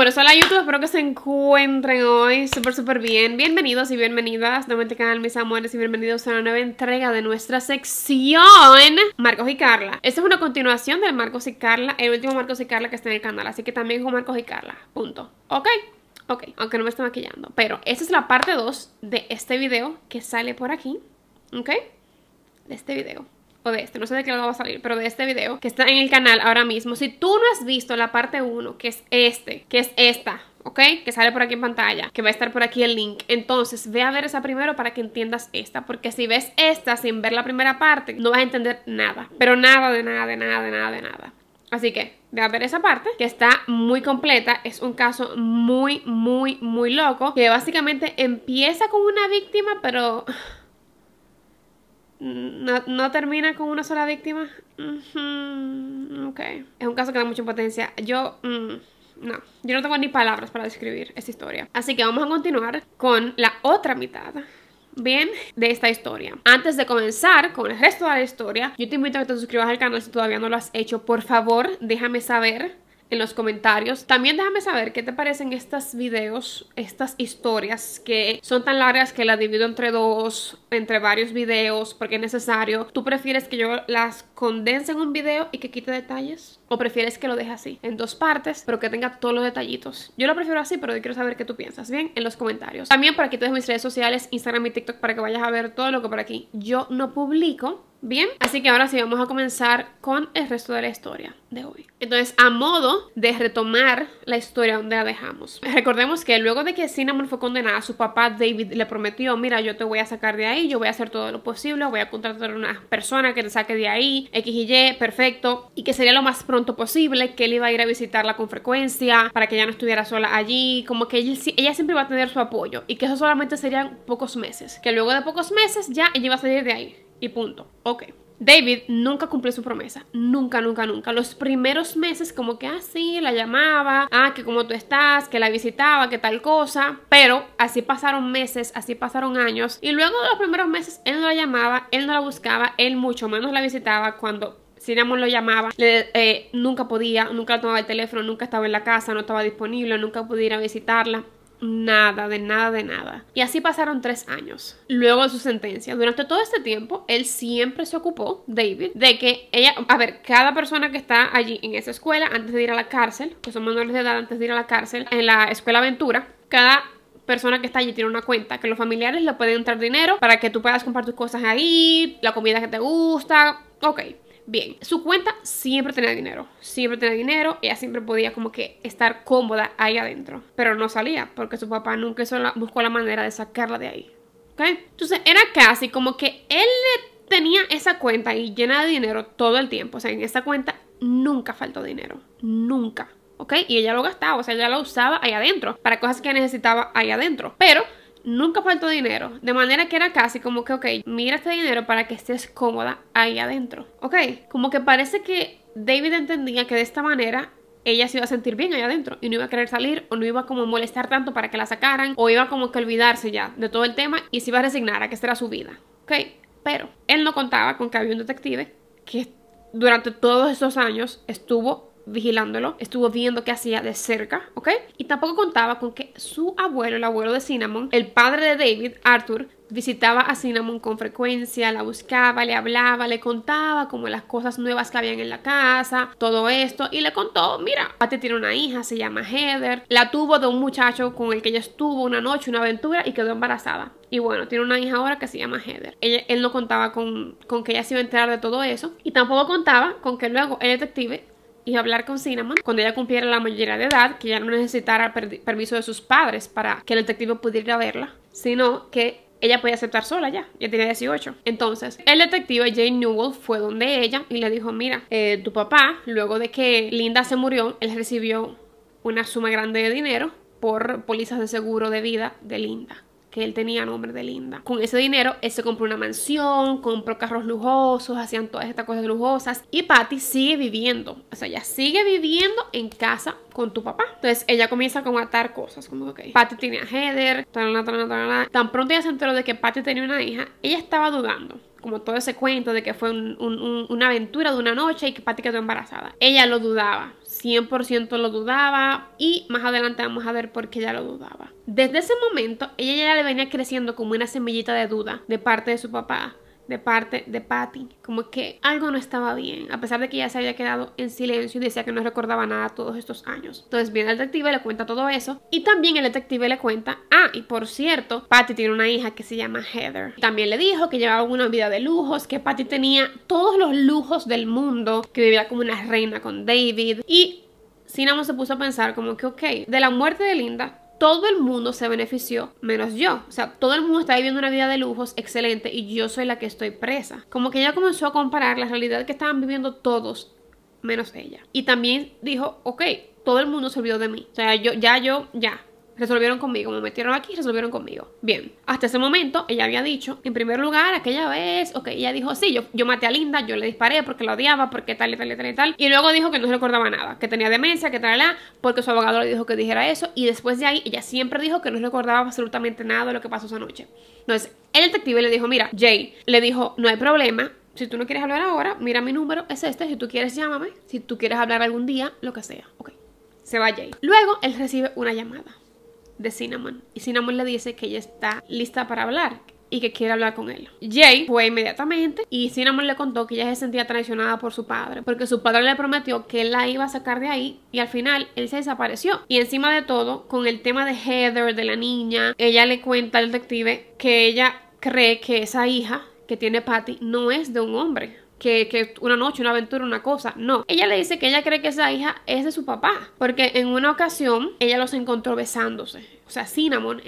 hola YouTube, espero que se encuentren hoy súper súper bien Bienvenidos y bienvenidas nuevamente al canal mis amores y bienvenidos a una nueva entrega de nuestra sección Marcos y Carla Esta es una continuación del Marcos y Carla, el último Marcos y Carla que está en el canal Así que también con Marcos y Carla, punto, ok Ok, aunque no me esté maquillando Pero esta es la parte 2 de este video que sale por aquí, ok De este video de este, no sé de qué lado va a salir, pero de este video que está en el canal ahora mismo. Si tú no has visto la parte 1, que es este, que es esta, ¿ok? Que sale por aquí en pantalla, que va a estar por aquí el link. Entonces, ve a ver esa primero para que entiendas esta, porque si ves esta sin ver la primera parte, no vas a entender nada, pero nada de nada, de nada, de nada, de nada. Así que ve a ver esa parte que está muy completa. Es un caso muy, muy, muy loco. Que básicamente empieza con una víctima, pero no, termina con una sola víctima. Es un caso que da mucha potencia Yo. Mm, no, yo no tengo ni palabras para describir esta historia. Así que vamos a continuar con la otra mitad bien de esta historia. Antes de comenzar con el resto de la historia, yo te invito a que te suscribas al canal si todavía no lo has hecho. Por favor, déjame saber en los comentarios. También déjame saber qué te parecen estos videos, estas historias que son tan largas que las divido entre dos, entre varios videos, porque es necesario. ¿Tú prefieres que yo las condense en un video y que quite detalles? ¿O prefieres que lo deje así, en dos partes, pero que tenga todos los detallitos? Yo lo prefiero así, pero yo quiero saber qué tú piensas, ¿bien? En los comentarios. También por aquí te dejo mis redes sociales, Instagram y TikTok, para que vayas a ver todo lo que por aquí yo no publico Bien, así que ahora sí vamos a comenzar con el resto de la historia de hoy. Entonces, a modo de retomar la historia donde la dejamos. Recordemos que luego de que Cinnamon fue condenada, su papá David le prometió, mira, yo te voy a sacar de ahí, yo voy a hacer todo lo posible, voy a contratar a una persona que te saque de ahí, X y Y, perfecto, y que sería lo más pronto posible, que él iba a ir a visitarla con frecuencia, para que ella no estuviera sola allí, como que ella, siempre iba a tener su apoyo, y que eso solamente serían pocos meses, que luego de pocos meses ya ella iba a salir de ahí. Y punto. Ok. David nunca cumplió su promesa, nunca, nunca, nunca. Los primeros meses como que, ah, la llamaba, ah, que como tú estás, que la visitaba, que tal cosa, pero así pasaron meses, así pasaron años, y luego de los primeros meses él no la llamaba, él no la buscaba, él mucho menos la visitaba cuando... Cinnamon lo llamaba, eh, nunca podía, nunca tomaba el teléfono, nunca estaba en la casa, no estaba disponible, nunca pudiera visitarla. Nada, de nada, de nada. Y así pasaron tres años. Luego de su sentencia, durante todo este tiempo, él siempre se ocupó, David, de que ella, a ver, cada persona que está allí en esa escuela, antes de ir a la cárcel, que son menores de edad antes de ir a la cárcel, en la escuela aventura, cada persona que está allí tiene una cuenta, que los familiares le pueden entrar dinero para que tú puedas comprar tus cosas ahí, la comida que te gusta, ok. Bien, su cuenta siempre tenía dinero, siempre tenía dinero, ella siempre podía como que estar cómoda ahí adentro, pero no salía porque su papá nunca buscó la manera de sacarla de ahí. ¿ok? Entonces era casi como que él tenía esa cuenta y llena de dinero todo el tiempo, o sea, en esa cuenta nunca faltó dinero, nunca. ¿Ok? Y ella lo gastaba, o sea, ella lo usaba ahí adentro, para cosas que necesitaba ahí adentro. Pero nunca faltó dinero. De manera que era casi como que, ok, mira este dinero para que estés cómoda ahí adentro. Ok, como que parece que David entendía que de esta manera ella se iba a sentir bien allá adentro y no iba a querer salir o no iba como a molestar tanto para que la sacaran o iba como que olvidarse ya de todo el tema y se iba a resignar a que esta era su vida. Ok, pero él no contaba con que había un detective que durante todos esos años estuvo vigilándolo, estuvo viendo qué hacía de cerca, ¿ok? Y tampoco contaba con que su abuelo, el abuelo de Cinnamon, el padre de David, Arthur, visitaba a Cinnamon con frecuencia, la buscaba, le hablaba, le contaba como las cosas nuevas que habían en la casa, todo esto, y le contó, mira, Pate tiene una hija, se llama Heather, la tuvo de un muchacho con el que ella estuvo una noche, una aventura, y quedó embarazada. Y bueno, tiene una hija ahora que se llama Heather. Él, él no contaba con, con que ella se iba a enterar de todo eso, y tampoco contaba con que luego el detective y hablar con Cinnamon cuando ella cumpliera la mayoría de edad, que ya no necesitara permiso de sus padres para que el detective pudiera verla, sino que ella podía aceptar sola ya, ya tenía 18. Entonces, el detective Jane Newell fue donde ella y le dijo, mira, eh, tu papá, luego de que Linda se murió, él recibió una suma grande de dinero por pólizas de seguro de vida de Linda él tenía nombre de Linda. Con ese dinero, él se compró una mansión, compró carros lujosos, hacían todas estas cosas lujosas. Y Patty sigue viviendo, o sea, ella sigue viviendo en casa con tu papá. Entonces ella comienza a atar cosas, como que okay, Patty tiene a Heather, tal, tan pronto ella se enteró de que Patty tenía una hija, ella estaba dudando como todo ese cuento de que fue una aventura de una noche y que Patty quedó embarazada. Ella lo dudaba. 100% lo dudaba y más adelante vamos a ver por qué ella lo dudaba. Desde ese momento, ella ya le venía creciendo como una semillita de duda de parte de su papá de parte de Patty, como que algo no estaba bien, a pesar de que ya se había quedado en silencio y decía que no recordaba nada todos estos años. Entonces viene el detective, le cuenta todo eso y también el detective le cuenta, ah, y por cierto, Patty tiene una hija que se llama Heather. También le dijo que llevaba una vida de lujos, que Patty tenía todos los lujos del mundo, que vivía como una reina con David y Cinnamon se puso a pensar como que, ok, de la muerte de Linda, todo el mundo se benefició, menos yo. O sea, todo el mundo está viviendo una vida de lujos excelente y yo soy la que estoy presa. Como que ella comenzó a comparar la realidad que estaban viviendo todos, menos ella. Y también dijo, ok, todo el mundo se olvidó de mí. O sea, yo, ya yo, ya, resolvieron conmigo, me metieron aquí, resolvieron conmigo. Bien, hasta ese momento ella había dicho, en primer lugar, aquella vez, ok, ella dijo, sí, yo, yo maté a Linda, yo le disparé porque la odiaba, porque tal y tal y tal y tal. Y luego dijo que no se recordaba nada, que tenía demencia, que tal, porque su abogado le dijo que dijera eso. Y después de ahí, ella siempre dijo que no se recordaba absolutamente nada de lo que pasó esa noche. Entonces, el detective le dijo, mira, Jay, le dijo, no hay problema, si tú no quieres hablar ahora, mira mi número, es este. Si tú quieres, llámame. Si tú quieres hablar algún día, lo que sea. Ok. Se va Jay. Luego él recibe una llamada de Cinnamon y Cinnamon le dice que ella está lista para hablar y que quiere hablar con él. Jay fue inmediatamente y Cinnamon le contó que ella se sentía traicionada por su padre, porque su padre le prometió que él la iba a sacar de ahí y al final él se desapareció. Y encima de todo, con el tema de Heather, de la niña, ella le cuenta al detective que ella cree que esa hija que tiene Patty no es de un hombre, que, una noche, una aventura, una cosa. No. Ella le dice que ella cree que esa hija es de su papá. Porque en una ocasión ella los encontró besándose. O sea, Cinnamon,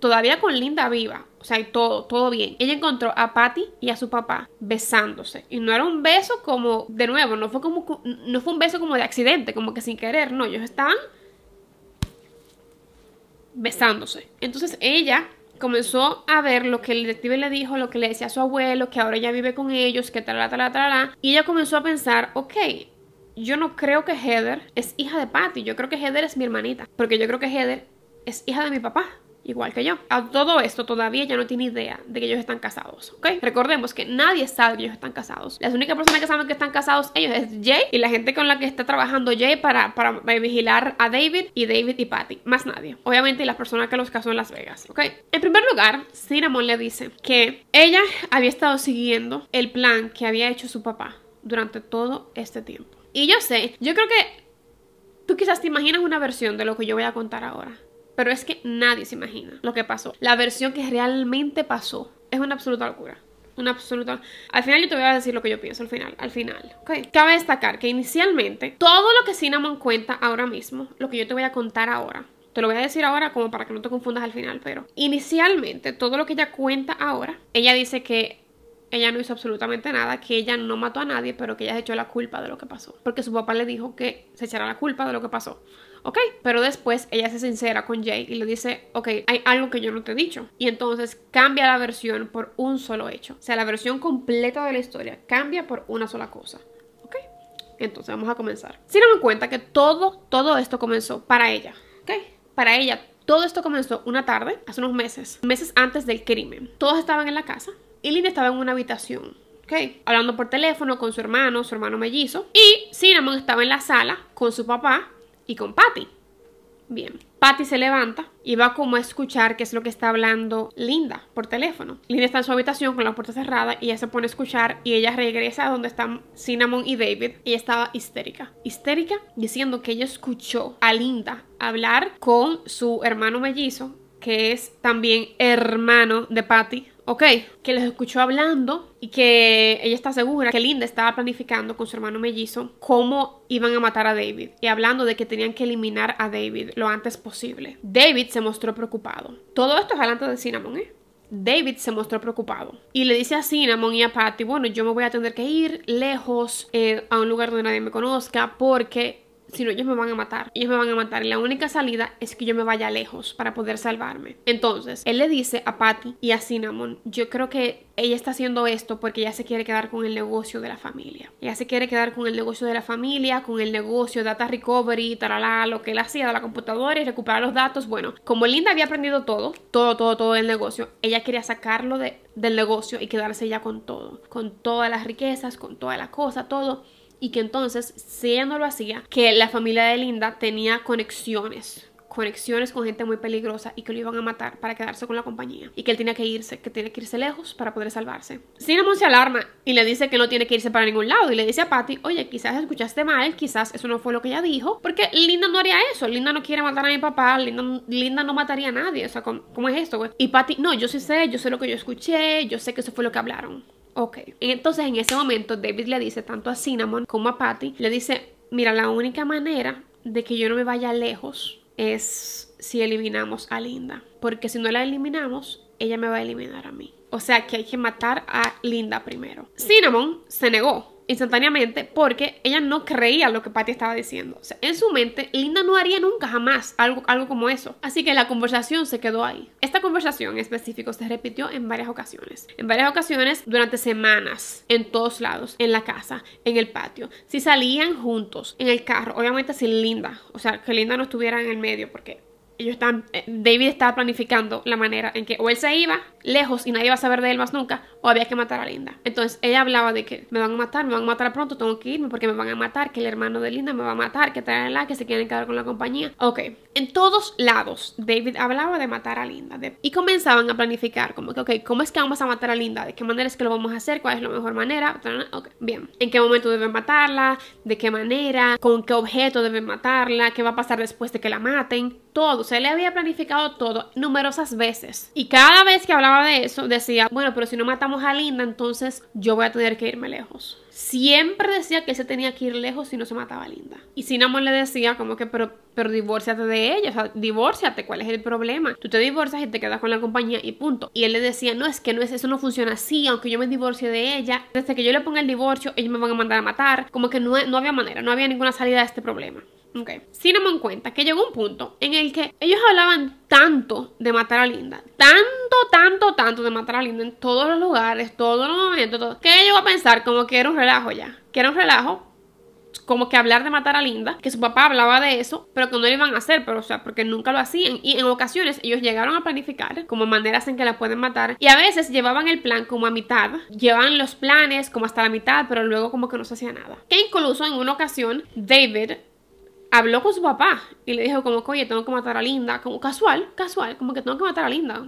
todavía con Linda viva. O sea, todo, todo bien. Ella encontró a Patty y a su papá besándose. Y no era un beso como, de nuevo, no fue como, no fue un beso como de accidente, como que sin querer. No, ellos estaban besándose. Entonces ella comenzó a ver lo que el detective le dijo, lo que le decía a su abuelo, que ahora ya vive con ellos, que tal, tal, tal, y ella comenzó a pensar, ok, yo no creo que Heather es hija de Patty, yo creo que Heather es mi hermanita, porque yo creo que Heather es hija de mi papá igual que yo. A todo esto todavía ya no tiene idea de que ellos están casados, ¿ok? Recordemos que nadie sabe que ellos están casados. Las únicas personas que saben que están casados ellos es Jay y la gente con la que está trabajando Jay para, para vigilar a David y David y Patty. Más nadie. Obviamente y las personas que los casó en Las Vegas, ¿ok? En primer lugar, Cinnamon le dice que ella había estado siguiendo el plan que había hecho su papá durante todo este tiempo. Y yo sé, yo creo que tú quizás te imaginas una versión de lo que yo voy a contar ahora. Pero es que nadie se imagina lo que pasó. La versión que realmente pasó es una absoluta locura. Una absoluta. Al final yo te voy a decir lo que yo pienso, al final, al final. Okay. Cabe destacar que inicialmente todo lo que Cinnamon cuenta ahora mismo, lo que yo te voy a contar ahora, te lo voy a decir ahora como para que no te confundas al final, pero inicialmente todo lo que ella cuenta ahora, ella dice que ella no hizo absolutamente nada, que ella no mató a nadie, pero que ella se echó la culpa de lo que pasó, porque su papá le dijo que se echara la culpa de lo que pasó ok, pero después ella se sincera con Jay y le dice, ok, hay algo que yo no te he dicho. Y entonces cambia la versión por un solo hecho. O sea, la versión completa de la historia cambia por una sola cosa. Ok, entonces vamos a comenzar. Si no cuenta que todo, todo esto comenzó para ella. Ok, para ella. Todo esto comenzó una tarde, hace unos meses, meses antes del crimen. Todos estaban en la casa y Linda estaba en una habitación Okay. Hablando por teléfono con su hermano, su hermano mellizo. Y Cinnamon estaba en la sala con su papá y con Patty. Bien, Patty se levanta y va como a escuchar qué es lo que está hablando Linda por teléfono. Linda está en su habitación con la puerta cerrada y ella se pone a escuchar y ella regresa a donde están Cinnamon y David y estaba histérica. Histérica diciendo que ella escuchó a Linda hablar con su hermano mellizo que es también hermano de Patty, ok, que les escuchó hablando y que ella está segura que Linda estaba planificando con su hermano mellizo cómo iban a matar a David y hablando de que tenían que eliminar a David lo antes posible. David se mostró preocupado. Todo esto es adelante de Cinnamon, ¿eh? David se mostró preocupado y le dice a Cinnamon y a Patty, bueno, yo me voy a tener que ir lejos, eh, a un lugar donde nadie me conozca, porque si no ellos me van a matar, ellos me van a matar y la única salida es que yo me vaya lejos para poder salvarme. Entonces, él le dice a Patty y a Cinnamon, yo creo que ella está haciendo esto porque ella se quiere quedar con el negocio de la familia. Ella se quiere quedar con el negocio de la familia, con el negocio data recovery, taralá, lo que él hacía de la computadora y recuperar los datos. Bueno, como Linda había aprendido todo, todo, todo, todo del negocio, ella quería sacarlo de, del negocio y quedarse ya con todo, con todas las riquezas, con toda la cosa, todo y que entonces, si ella no lo hacía, que la familia de Linda tenía conexiones conexiones con gente muy peligrosa y que lo iban a matar para quedarse con la compañía y que él tenía que irse, que tenía que irse lejos para poder salvarse. Cinnamon se alarma y le dice que no tiene que irse para ningún lado y le dice a Patty, oye, quizás escuchaste mal, quizás eso no fue lo que ella dijo, porque Linda no haría eso, Linda no quiere matar a mi papá, Linda, no mataría a nadie, o sea, ¿cómo, es esto, güey? Y Patty, no, yo sí sé, yo sé lo que yo escuché, yo sé que eso fue lo que hablaron. Ok. Entonces en ese momento David le dice tanto a Cinnamon como a Patty, le dice, mira, la única manera de que yo no me vaya lejos es si eliminamos a Linda. Porque si no la eliminamos, ella me va a eliminar a mí. O sea que hay que matar a Linda primero. Cinnamon se negó instantáneamente porque ella no creía lo que Patty estaba diciendo. O sea, en su mente, Linda no haría nunca jamás algo, algo como eso. Así que la conversación se quedó ahí. Esta conversación en específico se repitió en varias ocasiones. En varias ocasiones durante semanas, en todos lados, en la casa, en el patio. Si salían juntos, en el carro, obviamente sin Linda. O sea, que Linda no estuviera en el medio porque ellos están, eh, David estaba planificando la manera en que o él se iba lejos y nadie iba a saber de él más nunca, o había que matar a Linda. Entonces ella hablaba de que me van a matar, me van a matar pronto, tengo que irme porque me van a matar, que el hermano de Linda me va a matar, que traen la, que se quieren quedar con la compañía. Ok, en todos lados David hablaba de matar a Linda de, y comenzaban a planificar como que, ok, ¿cómo es que vamos a matar a Linda? ¿De qué manera es que lo vamos a hacer? ¿Cuál es la mejor manera? bien, ¿en qué momento deben matarla? ¿De qué manera? ¿Con qué objeto deben matarla? ¿Qué va a pasar después de que la maten? todo, se le había planificado todo numerosas veces. Y cada vez que hablaba de eso, decía, bueno, pero si no matamos a Linda, entonces yo voy a tener que irme lejos. Siempre decía que se tenía que ir lejos si no se mataba a Linda. Y Cinnamon le decía como que, pero, pero divórciate de ella, o sea, divórciate, ¿cuál es el problema? Tú te divorcias y te quedas con la compañía y punto. Y él le decía, no, es que no es, eso no funciona así, aunque yo me divorcie de ella, desde que yo le ponga el divorcio, ellos me van a mandar a matar, como que no, no había manera, no había ninguna salida a este problema. Ok. Cinnamon cuenta que llegó un punto en el que ellos hablaban tanto de matar a Linda. Tanto, tanto, tanto de matar a Linda en todos los lugares, todos los momentos, que ella llegó a pensar como que era un relajo ya. Que era un relajo, como que hablar de matar a Linda, que su papá hablaba de eso, pero que no lo iban a hacer, pero o sea, porque nunca lo hacían. Y en ocasiones ellos llegaron a planificar como maneras en que la pueden matar. Y a veces llevaban el plan como a mitad, llevaban los planes como hasta la mitad, pero luego como que no se hacía nada. Que incluso en una ocasión David habló con su papá y le dijo como oye, tengo que matar a Linda, como casual, casual, como que tengo que matar a Linda.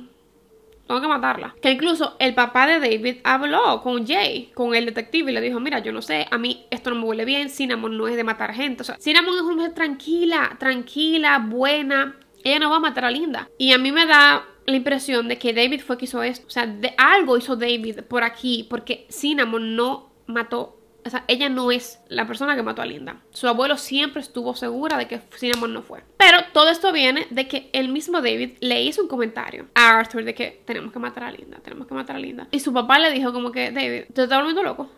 Tengo que matarla. Que incluso el papá de David habló con Jay, con el detective, y le dijo, mira, yo no sé, a mí esto no me huele bien, Cinnamon no es de matar gente. O sea, Cinnamon es una mujer tranquila, tranquila, buena. Ella no va a matar a Linda. Y a mí me da la impresión de que David fue quien hizo esto. O sea, de algo hizo David por aquí, porque Cinnamon no mató o sea, ella no es la persona que mató a Linda. Su abuelo siempre estuvo segura de que Cinnamon no fue. Pero todo esto viene de que el mismo David le hizo un comentario a Arthur de que tenemos que matar a Linda, tenemos que matar a Linda. Y su papá le dijo como que, David, te estás volviendo loco.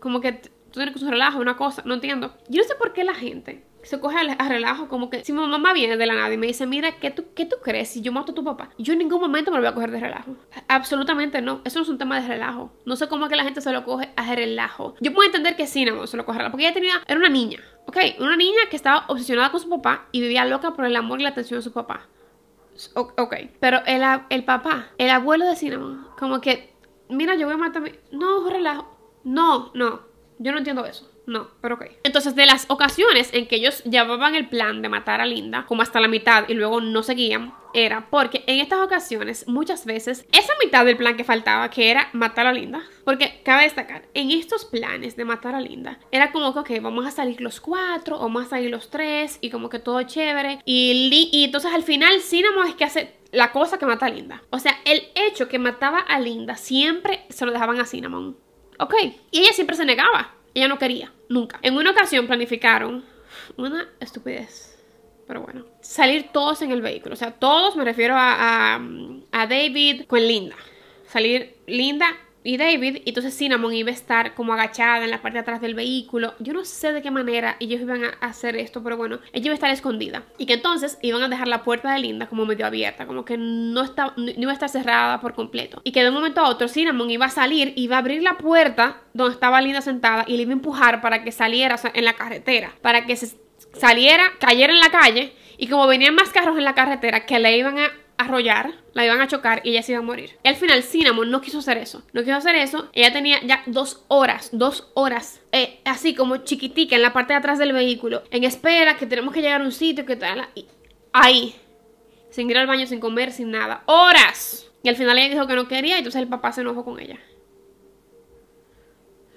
Como que tú tienes que un relajo, una cosa, no entiendo. Yo no sé por qué la gente se coge a, relajo, como que si mi mamá viene de la nada y me dice, mira, ¿qué tú, qué tú crees si yo mato a tu papá? Yo en ningún momento me lo voy a coger de relajo. Absolutamente no. Eso no es un tema de relajo. No sé cómo es que la gente se lo coge a relajo. Yo puedo entender que Cinnamon se lo coge a relajo, porque ella tenía, era una niña, ¿ok? Una niña que estaba obsesionada con su papá y vivía loca por el amor y la atención de su papá. Ok, pero el, el papá, el abuelo de Cinnamon, como que, mira, yo voy a matar a mi No, relajo. No, no. Yo no entiendo eso. No, pero ok. Entonces, de las ocasiones en que ellos llevaban el plan de matar a Linda, como hasta la mitad, y luego no seguían, era porque en estas ocasiones, muchas veces, esa mitad del plan que faltaba, que era matar a Linda, porque cabe destacar, en estos planes de matar a Linda, era como que, ok, vamos a salir los cuatro, o más a salir los tres, y como que todo chévere. Y, y entonces al final, Cinnamon es que hace la cosa que mata a Linda. O sea, el hecho que mataba a Linda siempre se lo dejaban a Cinnamon. Ok. Y ella siempre se negaba. Ella no quería, nunca. En una ocasión planificaron una estupidez. Pero bueno, salir todos en el vehículo. O sea, todos me refiero a, a, David con Linda. Salir Linda y David, y entonces Cinnamon iba a estar como agachada en la parte de atrás del vehículo. Yo no sé de qué manera ellos iban a hacer esto, pero bueno, ella iba a estar escondida. Y que entonces iban a dejar la puerta de Linda como medio abierta, como que no, está no iba a estar cerrada por completo. Y que de un momento a otro Cinnamon iba a salir, iba a abrir la puerta donde estaba Linda sentada y le iba a empujar para que saliera en la carretera, para que se saliera, cayera en la calle. Y como venían más carros en la carretera que le iban a arrollar, la iban a chocar y ella se iba a morir. Y al final Cinnamon no quiso hacer eso, no quiso hacer eso. Ella tenía ya dos horas, dos horas, eh, así como chiquitica en la parte de atrás del vehículo, en espera que tenemos que llegar a un sitio, que tal, y ahí, sin ir al baño, sin comer, sin nada, horas. Y al final ella dijo que no quería y entonces el papá se enojó con ella.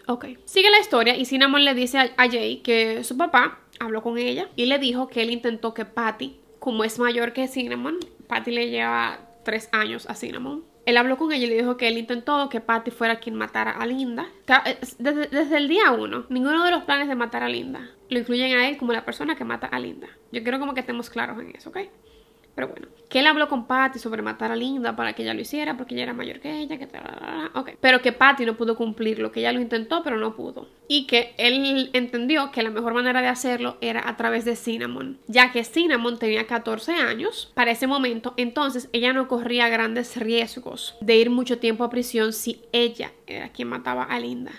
Ok, sigue la historia y Cinnamon le dice a, a Jay que su papá habló con ella y le dijo que él intentó que Patty como es mayor que Cinnamon, Patty le lleva tres años a Cinnamon. Él habló con ella y le dijo que él intentó que Patty fuera quien matara a Linda. Desde, desde, el día uno, ninguno de los planes de matar a Linda lo incluyen a él como la persona que mata a Linda. Yo quiero como que estemos claros en eso, ¿ok? Pero bueno, que él habló con Patty sobre matar a Linda para que ella lo hiciera porque ella era mayor que ella, que okay. Pero que Patty no pudo cumplirlo, que ella lo intentó pero no pudo. Y que él entendió que la mejor manera de hacerlo era a través de Cinnamon, ya que Cinnamon tenía 14 años para ese momento, entonces ella no corría grandes riesgos de ir mucho tiempo a prisión si ella era quien mataba a Linda.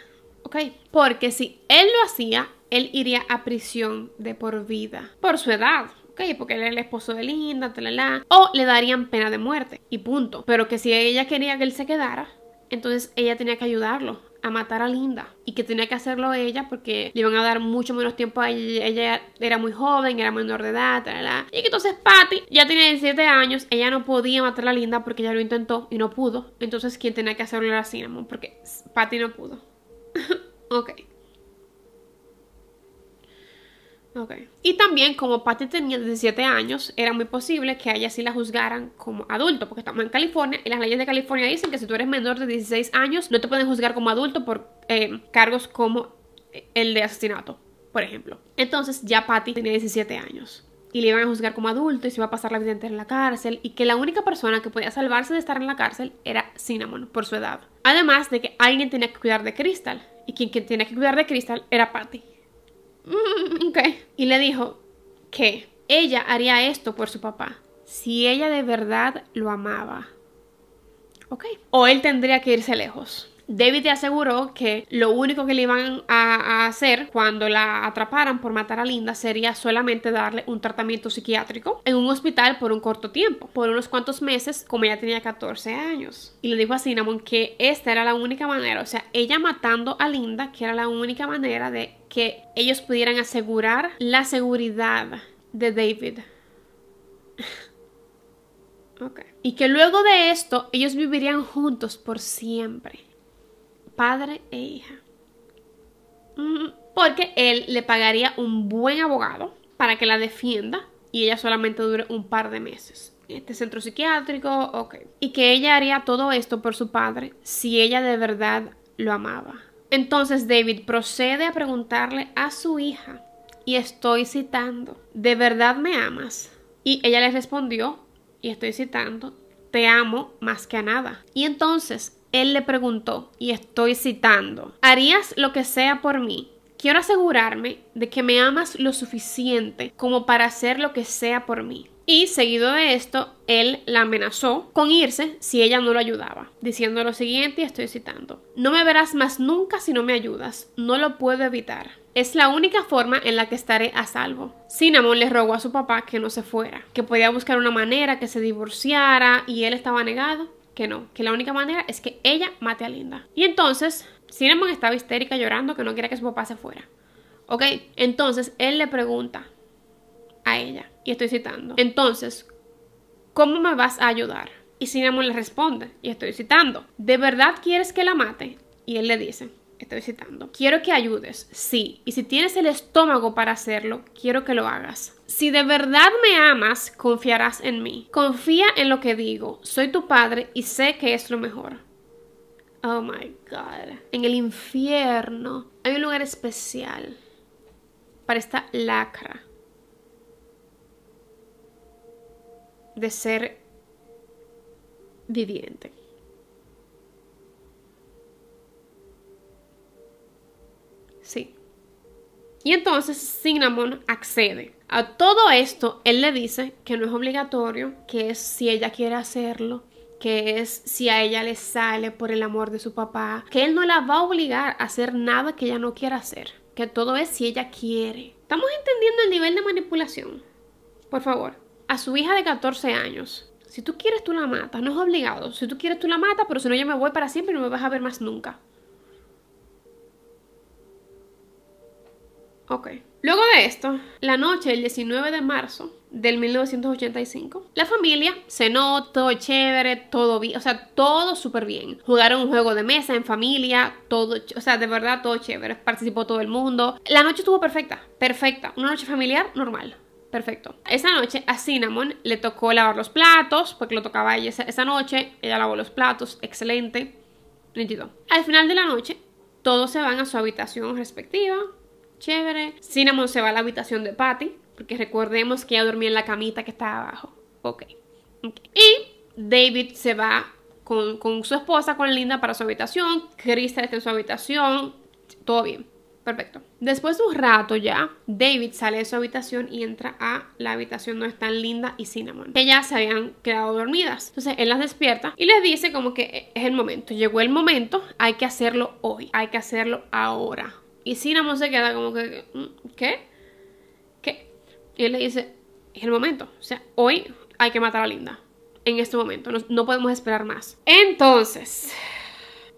¿Ok? Porque si él lo hacía, él iría a prisión de por vida, por su edad porque él era el esposo de Linda, talala, o le darían pena de muerte y punto. Pero que si ella quería que él se quedara, entonces ella tenía que ayudarlo a matar a Linda y que tenía que hacerlo ella porque le iban a dar mucho menos tiempo a ella. Ella era muy joven, era menor de edad, talala. y que entonces Patty ya tenía 17 años, ella no podía matar a Linda porque ya lo intentó y no pudo. Entonces, quien tenía que hacerlo era Cinnamon porque Patty no pudo. ok. Y también, como Patty tenía 17 años, era muy posible que a ella sí la juzgaran como adulto, porque estamos en California y las leyes de California dicen que si tú eres menor de 16 años, no te pueden juzgar como adulto por eh, cargos como eh, el de asesinato, por ejemplo. Entonces, ya Patty tenía 17 años y le iban a juzgar como adulto y se iba a pasar la vida entera en la cárcel y que la única persona que podía salvarse de estar en la cárcel era Cinnamon por su edad. Además de que alguien tenía que cuidar de Crystal y quien, quien tenía que cuidar de Crystal era Patty. Mm, y le dijo que ella haría esto por su papá, si ella de verdad lo amaba. Ok. O él tendría que irse lejos. David le aseguró que lo único que le iban a, hacer cuando la atraparan por matar a Linda sería solamente darle un tratamiento psiquiátrico en un hospital por un corto tiempo, por unos cuantos meses, como ella tenía 14 años. Y le dijo a Cinnamon que esta era la única manera, o sea, ella matando a Linda, que era la única manera de que ellos pudieran asegurar la seguridad de David. Y que luego de esto ellos vivirían juntos por siempre padre e hija. Mm, porque él le pagaría un buen abogado para que la defienda y ella solamente dure un par de meses. Este centro psiquiátrico, ok. Y que ella haría todo esto por su padre si ella de verdad lo amaba. Entonces David procede a preguntarle a su hija, y estoy citando, ¿de verdad me amas? Y ella le respondió, y estoy citando, te amo más que a nada. Y entonces él le preguntó, y estoy citando, ¿harías lo que sea por mí? Quiero asegurarme de que me amas lo suficiente como para hacer lo que sea por mí. Y seguido de esto, él la amenazó con irse si ella no lo ayudaba, diciendo lo siguiente, y estoy citando, no me verás más nunca si no me ayudas, no lo puedo evitar. Es la única forma en la que estaré a salvo. Cinnamon le rogó a su papá que no se fuera, que podía buscar una manera que se divorciara y él estaba negado que no, que la única manera es que ella mate a Linda. Y entonces, Cinnamon estaba histérica llorando que no quería que su papá se fuera. Ok, entonces él le pregunta a ella, y estoy citando, entonces, ¿cómo me vas a ayudar? Y Cinnamon le responde, y estoy citando, ¿de verdad quieres que la mate? Y él le dice, estoy citando, quiero que ayudes, sí, y si tienes el estómago para hacerlo, quiero que lo hagas si de verdad me amas, confiarás en mí. Confía en lo que digo. Soy tu padre y sé que es lo mejor. Oh my God. En el infierno hay un lugar especial para esta lacra de ser viviente. Sí. Y entonces Cinnamon accede. A todo esto, él le dice que no es obligatorio, que es si ella quiere hacerlo, que es si a ella le sale por el amor de su papá, que él no la va a obligar a hacer nada que ella no quiera hacer, que todo es si ella quiere. ¿Estamos entendiendo el nivel de manipulación? Por favor, a su hija de 14 años, si tú quieres tú la matas, no es obligado, si tú quieres tú la matas, pero si no yo me voy para siempre y no me vas a ver más nunca. Ok. Luego de esto, la noche del 19 de marzo del 1985, la familia cenó todo chévere, todo bien, o sea, todo súper bien. Jugaron un juego de mesa en familia, todo, o sea, de verdad todo chévere, participó todo el mundo. La noche estuvo perfecta, perfecta, una noche familiar normal. Perfecto. Esa noche a Cinnamon le tocó lavar los platos, porque lo tocaba ella esa noche, ella lavó los platos, excelente. Al final de la noche, todos se van a su habitación respectiva, chévere. Cinnamon se va a la habitación de Patty, porque recordemos que ella dormía en la camita que estaba abajo. Ok. Y David se va con, su esposa, con Linda, para su habitación. Crystal está en su habitación. Todo bien. Perfecto. Después de un rato ya, David sale de su habitación y entra a la habitación donde están Linda y Cinnamon. Que ya se habían quedado dormidas. Entonces él las despierta y les dice como que es el momento. Llegó el momento, hay que hacerlo hoy, hay que hacerlo ahora. Y Cinnamon se queda como que, mm, ¿qué? ¿Qué? Y él le dice, es el momento. O sea, hoy hay que matar a Linda. En este momento. No, podemos esperar más. Entonces,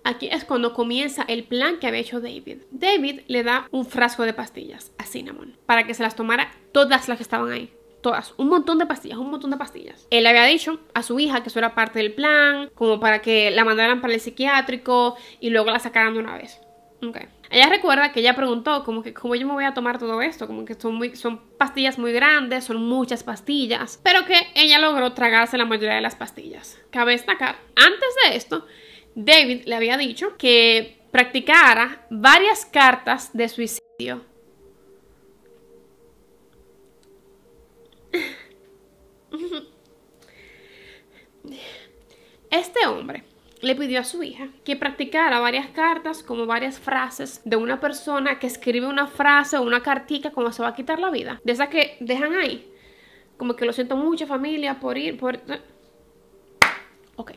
aquí es cuando comienza el plan que había hecho David. David le da un frasco de pastillas a Cinnamon para que se las tomara todas las que estaban ahí todas, un montón de pastillas, un montón de pastillas. Él había dicho a su hija que eso era parte del plan, como para que la mandaran para el psiquiátrico y luego la sacaran de una vez. Ella recuerda que ella preguntó como que como yo me voy a tomar todo esto, como que son, muy, son pastillas muy grandes, son muchas pastillas, pero que ella logró tragarse la mayoría de las pastillas. Cabe destacar, antes de esto, David le había dicho que practicara varias cartas de suicidio. Este hombre le pidió a su hija que practicara varias cartas como varias frases de una persona que escribe una frase o una cartica como se va a quitar la vida. De esas que dejan ahí. Como que lo siento mucho familia por ir, por... Eh. Ok.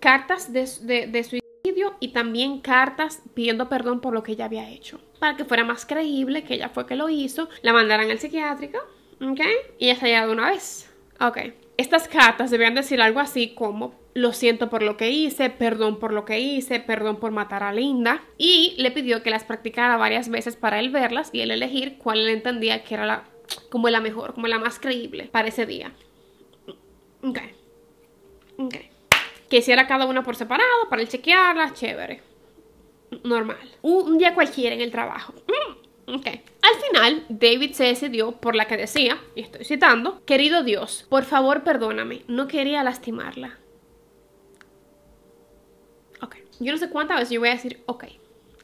Cartas de, de, suicidio y también cartas pidiendo perdón por lo que ella había hecho. Para que fuera más creíble que ella fue que lo hizo, la mandaran al psiquiátrico, ¿ok? Y ya se una vez. Ok. Estas cartas debían decir algo así como lo siento por lo que hice, perdón por lo que hice, perdón por matar a Linda. Y le pidió que las practicara varias veces para él verlas y él elegir cuál él entendía que era la, como la mejor, como la más creíble para ese día. Ok. Ok. Que hiciera cada una por separado para él chequearlas, chévere normal. Un, día cualquiera en el trabajo. Okay. Al final, David se decidió por la que decía, y estoy citando, querido Dios, por favor perdóname, no quería lastimarla. Ok, yo no sé cuántas veces yo voy a decir ok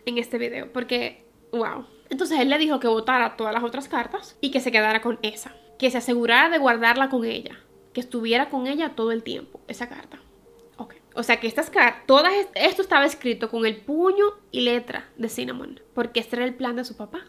en este video, porque, wow. Entonces él le dijo que votara todas las otras cartas y que se quedara con esa, que se asegurara de guardarla con ella, que estuviera con ella todo el tiempo, esa carta. O sea que estas Todo esto estaba escrito con el puño y letra de Cinnamon, porque este era el plan de su papá.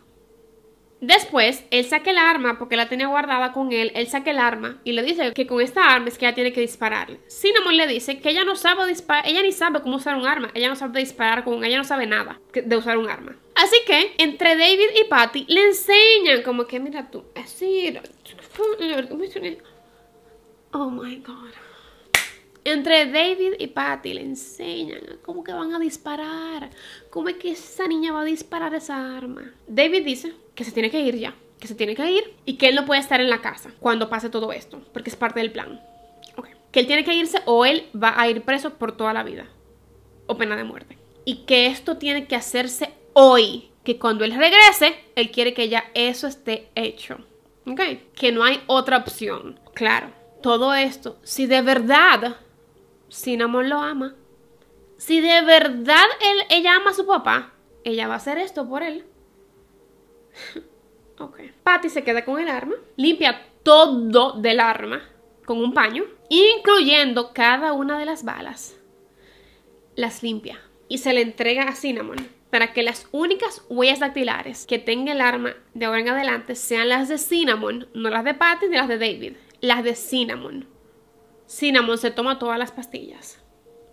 Después, él saca el arma porque la tenía guardada con él. Él saca el arma y le dice que con esta arma es que ella tiene que dispararle. Cinnamon le dice que ella no sabe disparar, ella ni sabe cómo usar un arma, ella no sabe disparar con, ella no sabe nada de usar un arma. Así que entre David y Patty le enseñan como que mira tú, así. Oh my god. Entre David y Patty le enseñan cómo que van a disparar, cómo es que esa niña va a disparar esa arma. David dice que se tiene que ir ya, que se tiene que ir y que él no puede estar en la casa cuando pase todo esto, porque es parte del plan. Que él tiene que irse o él va a ir preso por toda la vida o pena de muerte. Y que esto tiene que hacerse hoy, que cuando él regrese, él quiere que ya eso esté hecho. Okay. Que no hay otra opción. Claro, todo esto, si de verdad Cinnamon lo ama. Si de verdad ella ama a su papá, ella va a hacer esto por él. ok. Patty se queda con el arma, limpia todo del arma con un paño, incluyendo cada una de las balas. Las limpia y se le entrega a Cinnamon para que las únicas huellas dactilares que tenga el arma de ahora en adelante sean las de Cinnamon, no las de Patty ni las de David, las de Cinnamon. Cinnamon se toma todas las pastillas.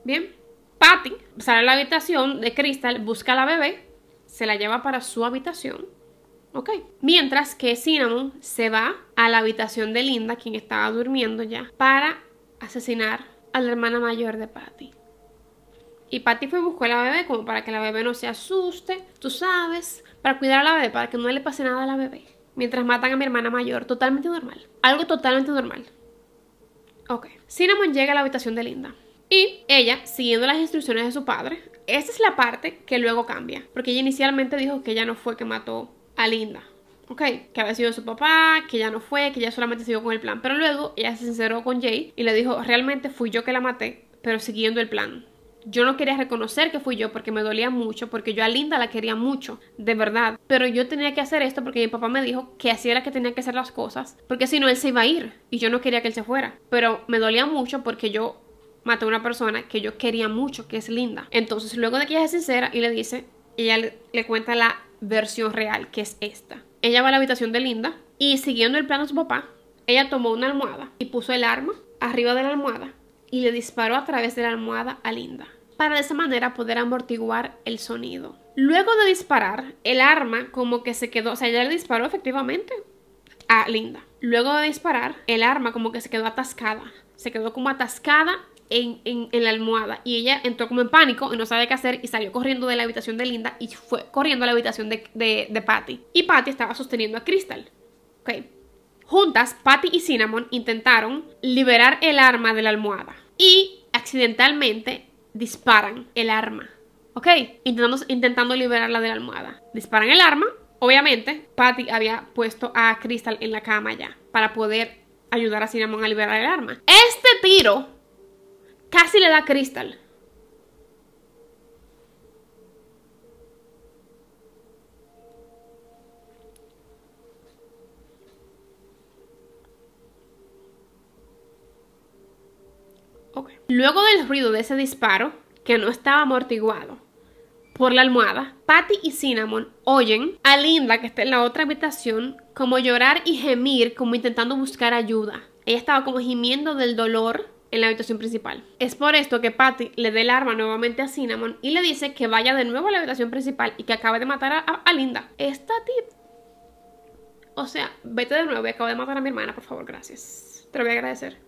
Bien. Patty sale a la habitación de Crystal, busca a la bebé, se la lleva para su habitación. Ok. Mientras que Cinnamon se va a la habitación de Linda, quien estaba durmiendo ya, para asesinar a la hermana mayor de Patty. Y Patty fue y buscó a la bebé como para que la bebé no se asuste, tú sabes, para cuidar a la bebé, para que no le pase nada a la bebé. Mientras matan a mi hermana mayor, totalmente normal. Algo totalmente normal. Ok. Cinnamon llega a la habitación de Linda. Y ella, siguiendo las instrucciones de su padre, esa es la parte que luego cambia, porque ella inicialmente dijo que ella no fue que mató a Linda, ok, que había sido su papá, que ya no fue, que ella solamente siguió con el plan, pero luego ella se sinceró con Jay y le dijo, realmente fui yo que la maté, pero siguiendo el plan. Yo no quería reconocer que fui yo porque me dolía mucho, porque yo a Linda la quería mucho, de verdad. Pero yo tenía que hacer esto porque mi papá me dijo que así era que tenía que hacer las cosas, porque si no él se iba a ir y yo no quería que él se fuera. Pero me dolía mucho porque yo maté a una persona que yo quería mucho, que es Linda. Entonces luego de que ella es sincera y le dice, ella le, cuenta la versión real, que es esta. Ella va a la habitación de Linda y siguiendo el plan de su papá, ella tomó una almohada y puso el arma arriba de la almohada y le disparó a través de la almohada a Linda para de esa manera poder amortiguar el sonido. Luego de disparar, el arma como que se quedó, o sea, ella le disparó efectivamente a Linda. Luego de disparar, el arma como que se quedó atascada, se quedó como atascada en, la almohada y ella entró como en pánico y no sabe qué hacer y salió corriendo de la habitación de Linda y fue corriendo a la habitación de, de, de Patty. Y Patty estaba sosteniendo a Crystal. Ok. Juntas, Patty y Cinnamon intentaron liberar el arma de la almohada y accidentalmente disparan el arma, ¿ok? Intentando, liberarla de la almohada. Disparan el arma. Obviamente, Patty había puesto a Crystal en la cama ya para poder ayudar a Cinnamon a liberar el arma. Este tiro casi le da a Crystal. Luego del ruido de ese disparo, que no estaba amortiguado por la almohada, Patty y Cinnamon oyen a Linda, que está en la otra habitación, como llorar y gemir, como intentando buscar ayuda. Ella estaba como gimiendo del dolor en la habitación principal. Es por esto que Patty le da el arma nuevamente a Cinnamon y le dice que vaya de nuevo a la habitación principal y que acabe de matar a, Linda. Esta tip. O sea, vete de nuevo y acabo de matar a mi hermana, por favor, gracias. Te lo voy a agradecer.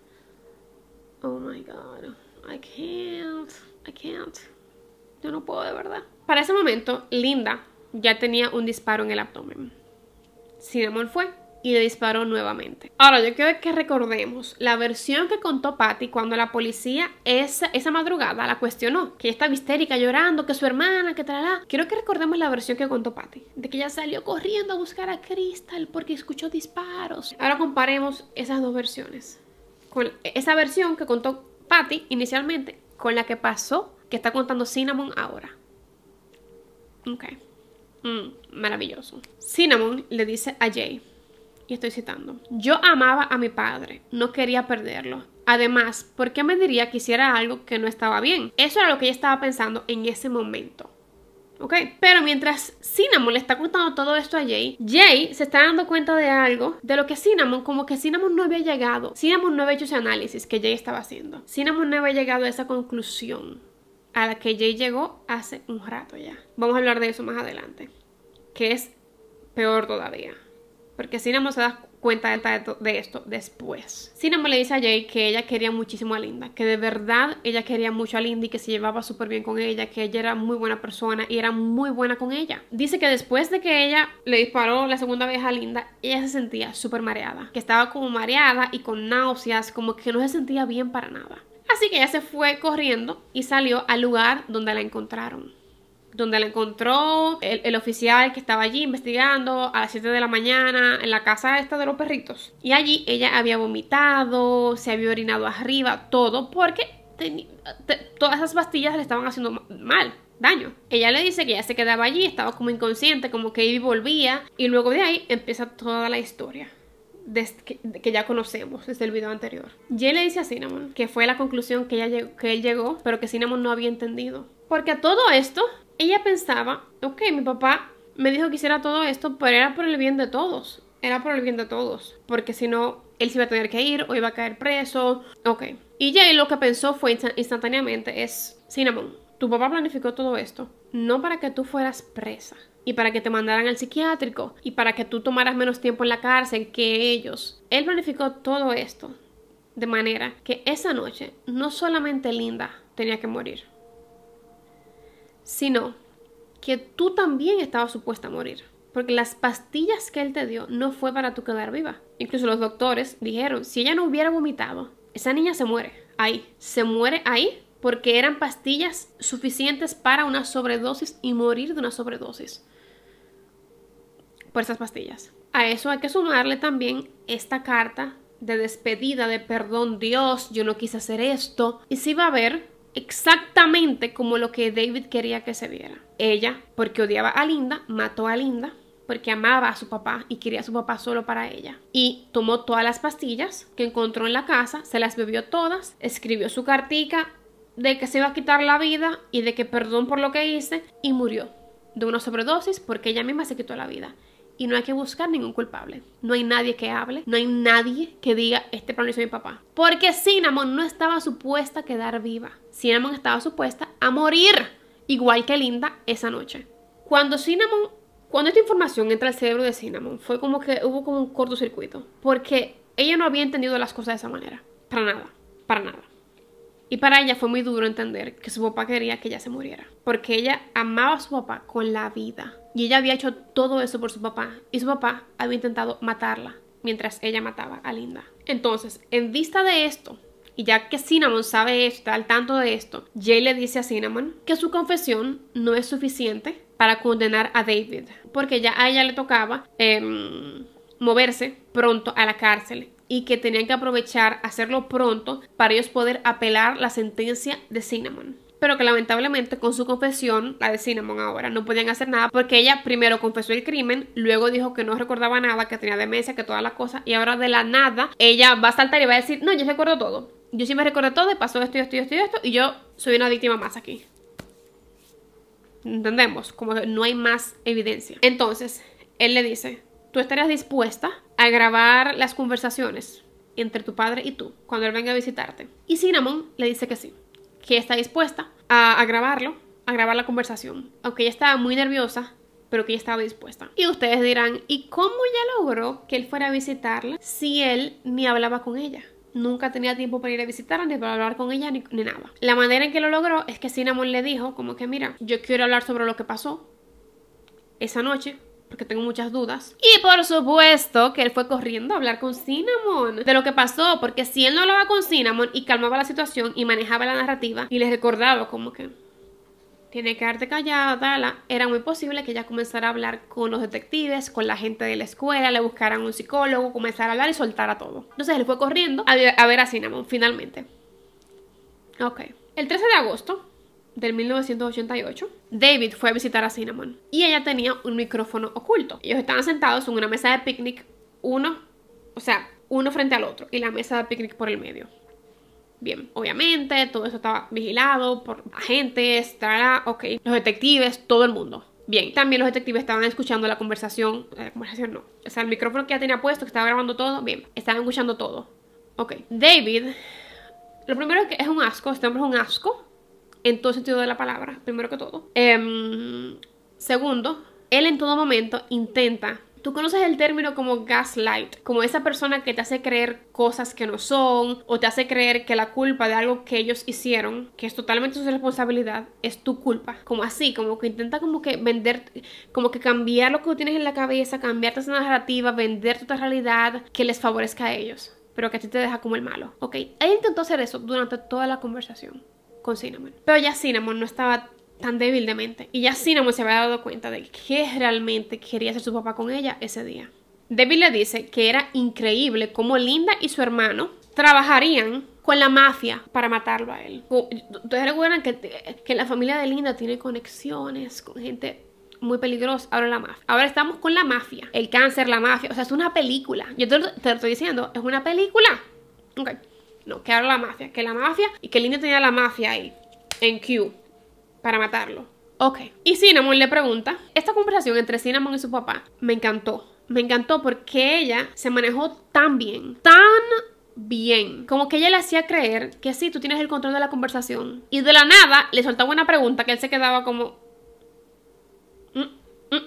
Oh my god. I can't. I can't. Yo no puedo de verdad. Para ese momento, Linda ya tenía un disparo en el abdomen. Cinnamon fue y le disparó nuevamente. Ahora, yo quiero que recordemos la versión que contó Patty cuando la policía esa, esa madrugada la cuestionó, que ella estaba histérica llorando, que su hermana, que tal. Quiero que recordemos la versión que contó Patty, de que ella salió corriendo a buscar a Crystal porque escuchó disparos. Ahora comparemos esas dos versiones con esa versión que contó Patty inicialmente, con la que pasó, que está contando Cinnamon ahora. Ok. Mm, maravilloso. Cinnamon le dice a Jay, y estoy citando, yo amaba a mi padre, no quería perderlo. Además, ¿por qué me diría que hiciera algo que no estaba bien? Eso era lo que ella estaba pensando en ese momento. ¿ok? Pero mientras Cinnamon le está contando todo esto a Jay, Jay se está dando cuenta de algo, de lo que Cinnamon, como que Cinnamon no había llegado, Cinnamon no había hecho ese análisis que Jay estaba haciendo, Cinnamon no había llegado a esa conclusión a la que Jay llegó hace un rato ya. Vamos a hablar de eso más adelante, que es peor todavía, porque Cinnamon se da cuenta de, de esto después. Sinem le dice a Jay que ella quería muchísimo a Linda, que de verdad ella quería mucho a Linda y que se llevaba súper bien con ella, que ella era muy buena persona y era muy buena con ella. Dice que después de que ella le disparó la segunda vez a Linda, ella se sentía súper mareada, que estaba como mareada y con náuseas, como que no se sentía bien para nada. Así que ella se fue corriendo y salió al lugar donde la encontraron donde la encontró el, oficial que estaba allí investigando a las 7 de la mañana en la casa esta de los perritos. Y allí ella había vomitado, se había orinado arriba, todo porque todas esas pastillas le estaban haciendo mal. Daño. Ella le dice que ya se quedaba allí, estaba como inconsciente, como que iba volvía, y luego de ahí empieza toda la historia. que, ya conocemos desde el video anterior. Jay le dice a Cinnamon que fue la conclusión que, ella que él llegó, pero que Cinnamon no había entendido. Porque a todo esto, ella pensaba, ok, mi papá me dijo que hiciera todo esto, pero era por el bien de todos. Era por el bien de todos. Porque si no, él se iba a tener que ir o iba a caer preso. Ok. Y Jay lo que pensó fue instantáneamente es, Cinnamon, tu papá planificó todo esto. No para que tú fueras presa. Y para que te mandaran al psiquiátrico. Y para que tú tomaras menos tiempo en la cárcel que ellos. Él planificó todo esto. De manera que esa noche no solamente Linda tenía que morir sino que tú también estabas supuesta a morir. Porque las pastillas que él te dio no fue para tu quedar viva. Incluso los doctores dijeron, si ella no hubiera vomitado, esa niña se muere ahí. Se muere ahí porque eran pastillas suficientes para una sobredosis y morir de una sobredosis. Por esas pastillas. A eso hay que sumarle también esta carta de despedida, de perdón Dios, yo no quise hacer esto. Y si va a haber exactamente como lo que David quería que se viera. Ella, porque odiaba a Linda, mató a Linda porque amaba a su papá y quería a su papá solo para ella. Y tomó todas las pastillas que encontró en la casa, se las bebió todas, escribió su cartica de que se iba a quitar la vida y de que perdón por lo que hice y murió de una sobredosis porque ella misma se quitó la vida y no hay que buscar ningún culpable. No hay nadie que hable, no hay nadie que diga, este plan hizo mi papá. Porque Cinnamon no estaba supuesta a quedar viva. Cinnamon estaba supuesta a morir, igual que Linda esa noche. Cuando Cinnamon, cuando esta información entra al cerebro de Cinnamon, fue como que hubo como un cortocircuito. Porque ella no había entendido las cosas de esa manera. Para nada, para nada. Y para ella fue muy duro entender que su papá quería que ella se muriera. Porque ella amaba a su papá con la vida. Y ella había hecho todo eso por su papá, y su papá había intentado matarla mientras ella mataba a Linda. Entonces, en vista de esto, y ya que Cinnamon sabe esto, está al tanto de esto, Jay le dice a Cinnamon que su confesión no es suficiente para condenar a David, porque ya a ella le tocaba em, moverse pronto a la cárcel y que tenían que aprovechar hacerlo pronto para ellos poder apelar la sentencia de Cinnamon pero que lamentablemente con su confesión, la de Cinnamon ahora, no podían hacer nada porque ella primero confesó el crimen, luego dijo que no recordaba nada, que tenía demencia, que todas las cosas, y ahora de la nada ella va a saltar y va a decir, no, yo recuerdo todo, yo sí me recuerdo todo, y pasó esto, y esto, y esto, y esto, y yo soy una víctima más aquí. ¿Entendemos? Como no hay más evidencia. Entonces, él le dice, ¿tú estarías dispuesta a grabar las conversaciones entre tu padre y tú cuando él venga a visitarte? Y Cinnamon le dice que sí que está dispuesta a, grabarlo, a grabar la conversación, aunque ella estaba muy nerviosa, pero que ella estaba dispuesta. Y ustedes dirán, ¿y cómo ya logró que él fuera a visitarla si él ni hablaba con ella? Nunca tenía tiempo para ir a visitarla, ni para hablar con ella, ni, nada. La manera en que lo logró es que Cinnamon le dijo, como que mira, yo quiero hablar sobre lo que pasó esa noche porque tengo muchas dudas. Y por supuesto que él fue corriendo a hablar con Cinnamon de lo que pasó, porque si él no hablaba con Cinnamon y calmaba la situación y manejaba la narrativa y les recordaba como que tiene que quedarte callada, era muy posible que ella comenzara a hablar con los detectives, con la gente de la escuela, le buscaran un psicólogo, comenzara a hablar y soltara todo. Entonces él fue corriendo a, a ver a Cinnamon finalmente. Ok. El 13 de agosto, del 1988, David fue a visitar a Cinnamon y ella tenía un micrófono oculto. Ellos estaban sentados en una mesa de picnic, uno, o sea, uno frente al otro y la mesa de picnic por el medio. Bien, obviamente todo eso estaba vigilado por agentes, estará ok, los detectives, todo el mundo. Bien, también los detectives estaban escuchando la conversación, eh, la conversación no, o sea, el micrófono que ella tenía puesto, que estaba grabando todo, bien, estaban escuchando todo. Ok, David, lo primero es que es un asco, este hombre es un asco, en todo sentido de la palabra, primero que todo. Em, segundo, él en todo momento intenta Tú conoces el término como gaslight, como esa persona que te hace creer cosas que no son o te hace creer que la culpa de algo que ellos hicieron, que es totalmente su responsabilidad, es tu culpa. Como así, como que intenta como que vender, como que cambiar lo que tú tienes en la cabeza, cambiarte esa narrativa, vender tu realidad que les favorezca a ellos, pero que a ti te deja como el malo. Ok, él intentó hacer eso durante toda la conversación con Cinnamon. Pero ya Cinnamon no estaba tan débil de mente. Y ya Cinnamon se había dado cuenta de que realmente quería ser su papá con ella ese día. Debbie le dice que era increíble cómo Linda y su hermano trabajarían con la mafia para matarlo a él. Ustedes recuerdan que, que la familia de Linda tiene conexiones con gente muy peligrosa. Ahora la mafia. Ahora estamos con la mafia. El cáncer, la mafia. O sea, es una película. Yo te, te lo estoy diciendo, es una película. No, que ahora la mafia, que la mafia y que el tenía la mafia ahí, en queue para matarlo. Ok. Y Cinnamon le pregunta, esta conversación entre Cinnamon y su papá me encantó. Me encantó porque ella se manejó tan bien, tan bien. Como que ella le hacía creer que sí, tú tienes el control de la conversación. Y de la nada le soltaba una pregunta que él se quedaba como... Mm, mm",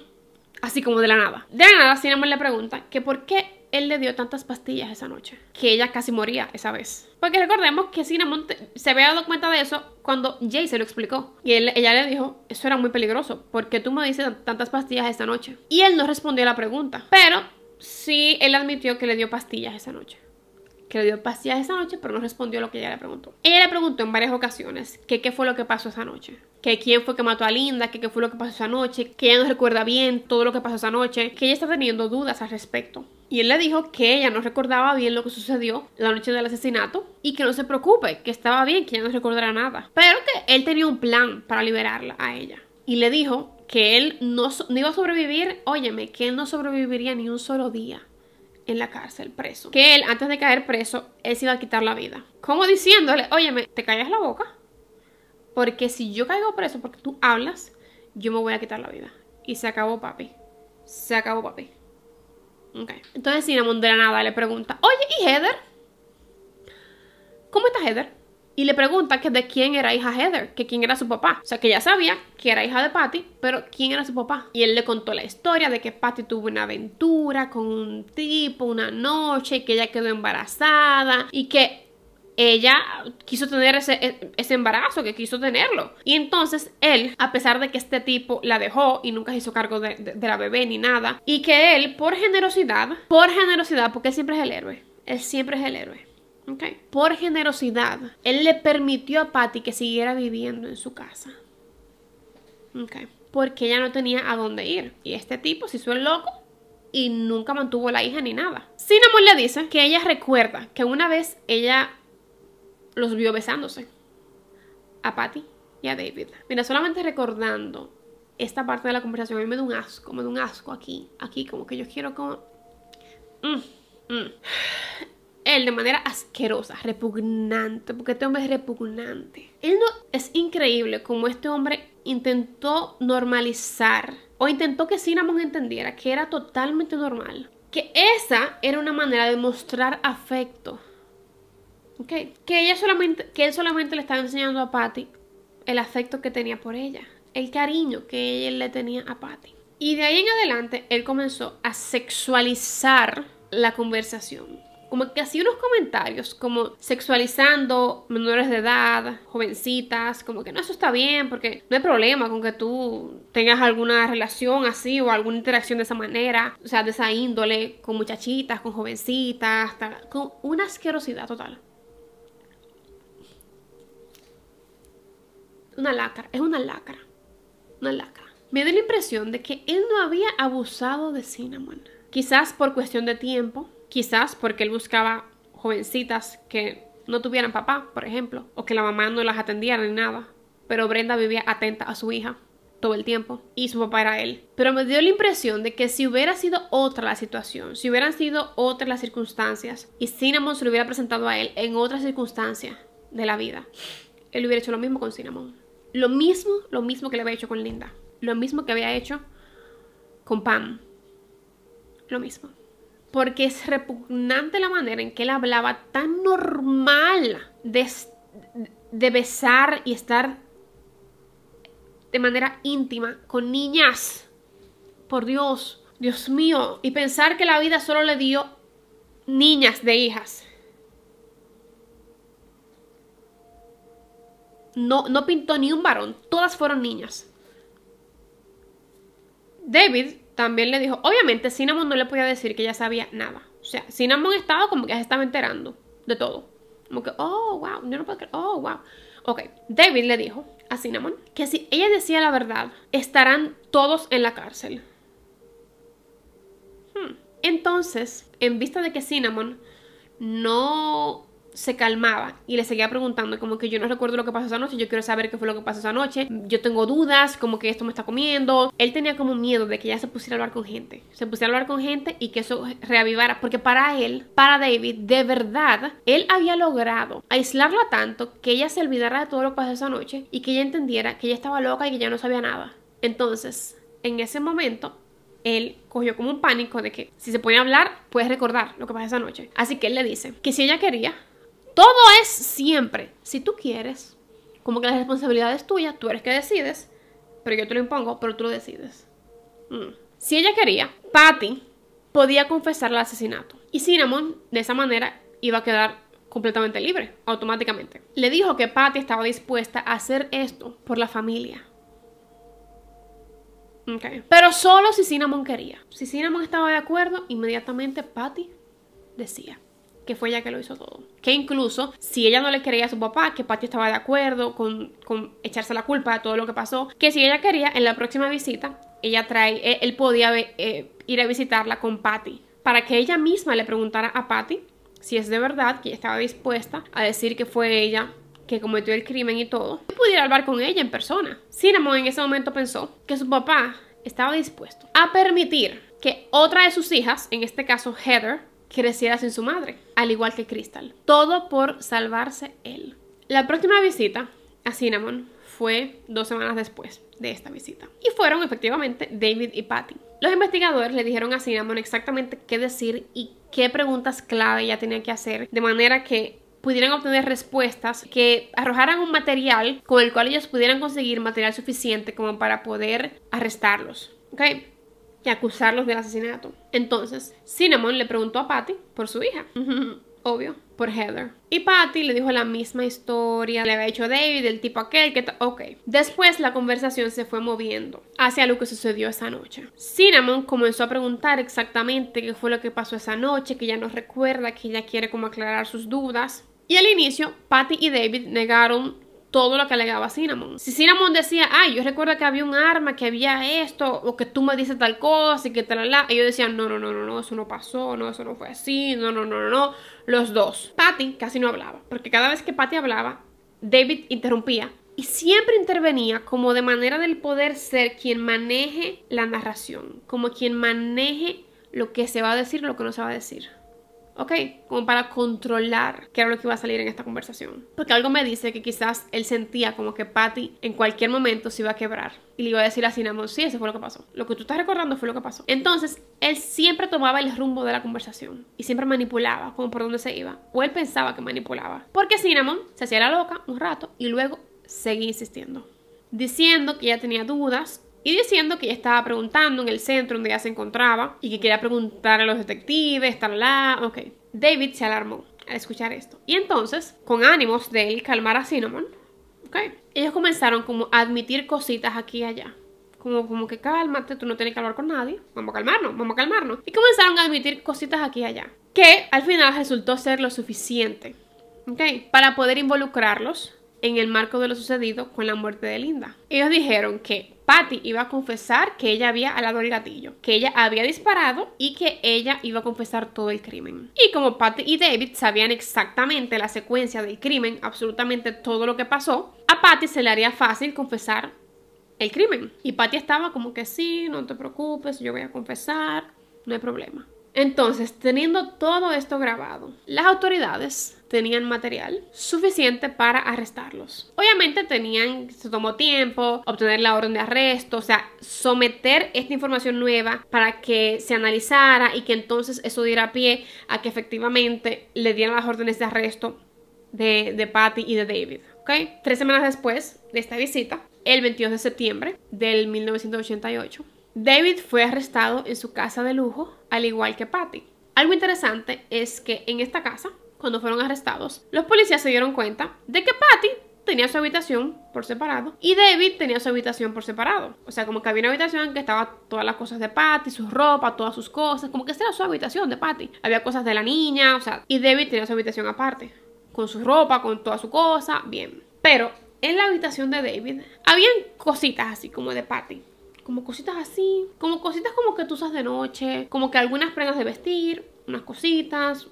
así como de la nada. De la nada, Cinnamon le pregunta que por qué él le dio tantas pastillas esa noche que ella casi moría esa vez. Porque recordemos que Cinnamon se había dado cuenta de eso cuando Jay se lo explicó. Y ella le dijo, eso era muy peligroso, porque tú me dices tantas pastillas esa noche? Y él no respondió a la pregunta, pero sí él admitió que le dio pastillas esa noche que le dio pastillas esa noche, pero no respondió a lo que ella le preguntó. Ella le preguntó en varias ocasiones que qué fue lo que pasó esa noche, que quién fue que mató a Linda, que qué fue lo que pasó esa noche, que ella no recuerda bien todo lo que pasó esa noche, que ella está teniendo dudas al respecto y él le dijo que ella no recordaba bien lo que sucedió la noche del asesinato y que no se preocupe, que estaba bien, que ella no recordara nada, pero que él tenía un plan para liberarla a ella. Y le dijo que él no, iba a sobrevivir, óyeme, que él no sobreviviría ni un solo día en la cárcel preso. Que él, antes de caer preso, él se iba a quitar la vida. Como diciéndole, óyeme, te callas la boca, porque si yo caigo preso porque tú hablas, yo me voy a quitar la vida. Y se acabó, papi. Se acabó, papi. Entonces Cinnamon de la nada le pregunta, oye, ¿y Heather? ¿Cómo está Heather? Y le pregunta que de quién era hija Heather, que quién era su papá. O sea, que ya sabía que era hija de Patty, pero quién era su papá. Y él le contó la historia de que Patty tuvo una aventura con un tipo una noche, que ella quedó embarazada y que ella quiso tener e, ese, embarazo, que quiso tenerlo. Y entonces él, a pesar de que este tipo la dejó y nunca se hizo cargo de, la bebé ni nada, y que él, por generosidad, por generosidad, porque él siempre es el héroe, él siempre es el héroe. Okay. Por generosidad, él le permitió a Patty que siguiera viviendo en su casa. Okay. Porque ella no tenía a dónde ir. Y este tipo se hizo el loco y nunca mantuvo la hija ni nada. amor le dice que ella recuerda que una vez ella los vio besándose. A Patty y a David. Mira, solamente recordando esta parte de la conversación, a mí me da un asco, me da un asco aquí, aquí, como que yo quiero como... Mm, mm. Él de manera asquerosa, repugnante, porque este hombre es repugnante. Él no... Es increíble como este hombre intentó normalizar o intentó que Cinnamon entendiera que era totalmente normal. Que esa era una manera de mostrar afecto. Que, ella solamente, que él solamente le estaba enseñando a Patty el afecto que tenía por ella, el cariño que él le tenía a Patty. Y de ahí en adelante, él comenzó a sexualizar la conversación. Como que hacía unos comentarios, como sexualizando menores de edad, jovencitas, como que no, eso está bien, porque no hay problema con que tú tengas alguna relación así o alguna interacción de esa manera, o sea, de esa índole, con muchachitas, con jovencitas, tal, con una asquerosidad total. una lacra, es una lacra, una lacra. Me dio la impresión de que él no había abusado de Cinnamon. Quizás por cuestión de tiempo, quizás porque él buscaba jovencitas que no tuvieran papá, por ejemplo, o que la mamá no las atendiera ni nada. Pero Brenda vivía atenta a su hija todo el tiempo y su papá era él. Pero me dio la impresión de que si hubiera sido otra la situación, si hubieran sido otras las circunstancias y Cinnamon se lo hubiera presentado a él en otra circunstancia de la vida, él hubiera hecho lo mismo con Cinnamon. Lo mismo, lo mismo que le había hecho con Linda. Lo mismo que había hecho con Pam. Lo mismo. Porque es repugnante la manera en que él hablaba tan normal de, de besar y estar de manera íntima con niñas. Por Dios, Dios mío. Y pensar que la vida solo le dio niñas de hijas. no, no pintó ni un varón, todas fueron niñas. David también le dijo, obviamente Cinnamon no le podía decir que ella sabía nada. O sea, Cinnamon estaba como que ya se estaba enterando de todo. Como que, oh, wow, yo no puedo creer, oh, wow. Ok, David le dijo a Cinnamon que si ella decía la verdad, estarán todos en la cárcel. Hmm. Entonces, en vista de que Cinnamon no se calmaba y le seguía preguntando, como que yo no recuerdo lo que pasó esa noche, yo quiero saber qué fue lo que pasó esa noche, yo tengo dudas, como que esto me está comiendo. Él tenía como miedo de que ella se pusiera a hablar con gente, se pusiera a hablar con gente y que eso reavivara, porque para él, para David, de verdad, él había logrado aislarla tanto que ella se olvidara de todo lo que pasó esa noche y que ella entendiera que ella estaba loca y que ya no sabía nada. Entonces, en ese momento, él cogió como un pánico de que si se puede a hablar, puedes recordar lo que pasó esa noche. Así que él le dice que si ella quería, todo es siempre. Si tú quieres, como que la responsabilidad es tuya, tú eres que decides, pero yo te lo impongo, pero tú lo decides. Mm. Si ella quería, Patty podía confesar el asesinato. Y Cinnamon, de esa manera, iba a quedar completamente libre, automáticamente. Le dijo que Patty estaba dispuesta a hacer esto por la familia. Okay. Pero solo si Cinnamon quería. Si Cinnamon estaba de acuerdo, inmediatamente Patty decía que fue ella que lo hizo todo. Que incluso si ella no le quería a su papá, que Patty estaba de acuerdo con, con echarse la culpa de todo lo que pasó, que si ella quería, en la próxima visita, ella trae, eh, él podía eh, ir a visitarla con Patty, para que ella misma le preguntara a Patty si es de verdad que estaba dispuesta a decir que fue ella que cometió el crimen y todo, y pudiera hablar con ella en persona. Cinnamon en ese momento pensó que su papá estaba dispuesto a permitir que otra de sus hijas, en este caso Heather, creciera sin su madre, al igual que Crystal. Todo por salvarse él. La próxima visita a Cinnamon fue dos semanas después de esta visita. Y fueron efectivamente David y Patty. Los investigadores le dijeron a Cinnamon exactamente qué decir y qué preguntas clave ya tenía que hacer, de manera que pudieran obtener respuestas que arrojaran un material con el cual ellos pudieran conseguir material suficiente como para poder arrestarlos. ¿Okay? y acusarlos del asesinato. Entonces, Cinnamon le preguntó a Patty por su hija. Obvio, por Heather. Y Patty le dijo la misma historia, le había hecho David, el tipo aquel que... Ok. Después la conversación se fue moviendo hacia lo que sucedió esa noche. Cinnamon comenzó a preguntar exactamente qué fue lo que pasó esa noche, que ella no recuerda, que ella quiere como aclarar sus dudas. Y al inicio, Patty y David negaron todo lo que alegaba Cinnamon. Si Cinnamon decía, ay, yo recuerdo que había un arma, que había esto, o que tú me dices tal cosa, y que tal, la, ellos decían, no, no, no, no, no, eso no pasó, no, eso no fue así, no, no, no, no, no, los dos. Patty casi no hablaba, porque cada vez que Patty hablaba, David interrumpía y siempre intervenía como de manera del poder ser quien maneje la narración, como quien maneje lo que se va a decir, lo que no se va a decir. ¿ok? Como para controlar qué era lo que iba a salir en esta conversación. Porque algo me dice que quizás él sentía como que Patty en cualquier momento se iba a quebrar. Y le iba a decir a Cinnamon, sí, eso fue lo que pasó. Lo que tú estás recordando fue lo que pasó. Entonces, él siempre tomaba el rumbo de la conversación y siempre manipulaba como por dónde se iba. O él pensaba que manipulaba. Porque Cinnamon se hacía la loca un rato y luego seguía insistiendo. Diciendo que ya tenía dudas y diciendo que ella estaba preguntando en el centro donde ella se encontraba y que quería preguntar a los detectives, tal, la, ok. David se alarmó al escuchar esto. Y entonces, con ánimos de calmar a Cinnamon, ok, ellos comenzaron como a admitir cositas aquí y allá. Como, como que cálmate, tú no tienes que hablar con nadie. Vamos a calmarnos, vamos a calmarnos. Y comenzaron a admitir cositas aquí y allá. Que al final resultó ser lo suficiente, ok, para poder involucrarlos en el marco de lo sucedido con la muerte de Linda. Ellos dijeron que Patty iba a confesar que ella había alado el gatillo, que ella había disparado y que ella iba a confesar todo el crimen. Y como Patty y David sabían exactamente la secuencia del crimen, absolutamente todo lo que pasó, a Patty se le haría fácil confesar el crimen. Y Patty estaba como que sí, no te preocupes, yo voy a confesar, no hay problema. Entonces, teniendo todo esto grabado, las autoridades tenían material suficiente para arrestarlos. Obviamente tenían, se tomó tiempo, obtener la orden de arresto, o sea, someter esta información nueva para que se analizara y que entonces eso diera pie a que efectivamente le dieran las órdenes de arresto de, de Patty y de David. ¿okay? Tres semanas después de esta visita, el 22 de septiembre del 1988, David fue arrestado en su casa de lujo, al igual que Patty. Algo interesante es que en esta casa cuando fueron arrestados, los policías se dieron cuenta de que Patty tenía su habitación por separado y David tenía su habitación por separado. O sea, como que había una habitación que estaba todas las cosas de Patty, su ropa, todas sus cosas, como que esa era su habitación de Patty. Había cosas de la niña, o sea, y David tenía su habitación aparte, con su ropa, con toda su cosa, bien. Pero en la habitación de David habían cositas así como de Patty. Como cositas así, como cositas como que tú usas de noche, como que algunas prendas de vestir, unas cositas.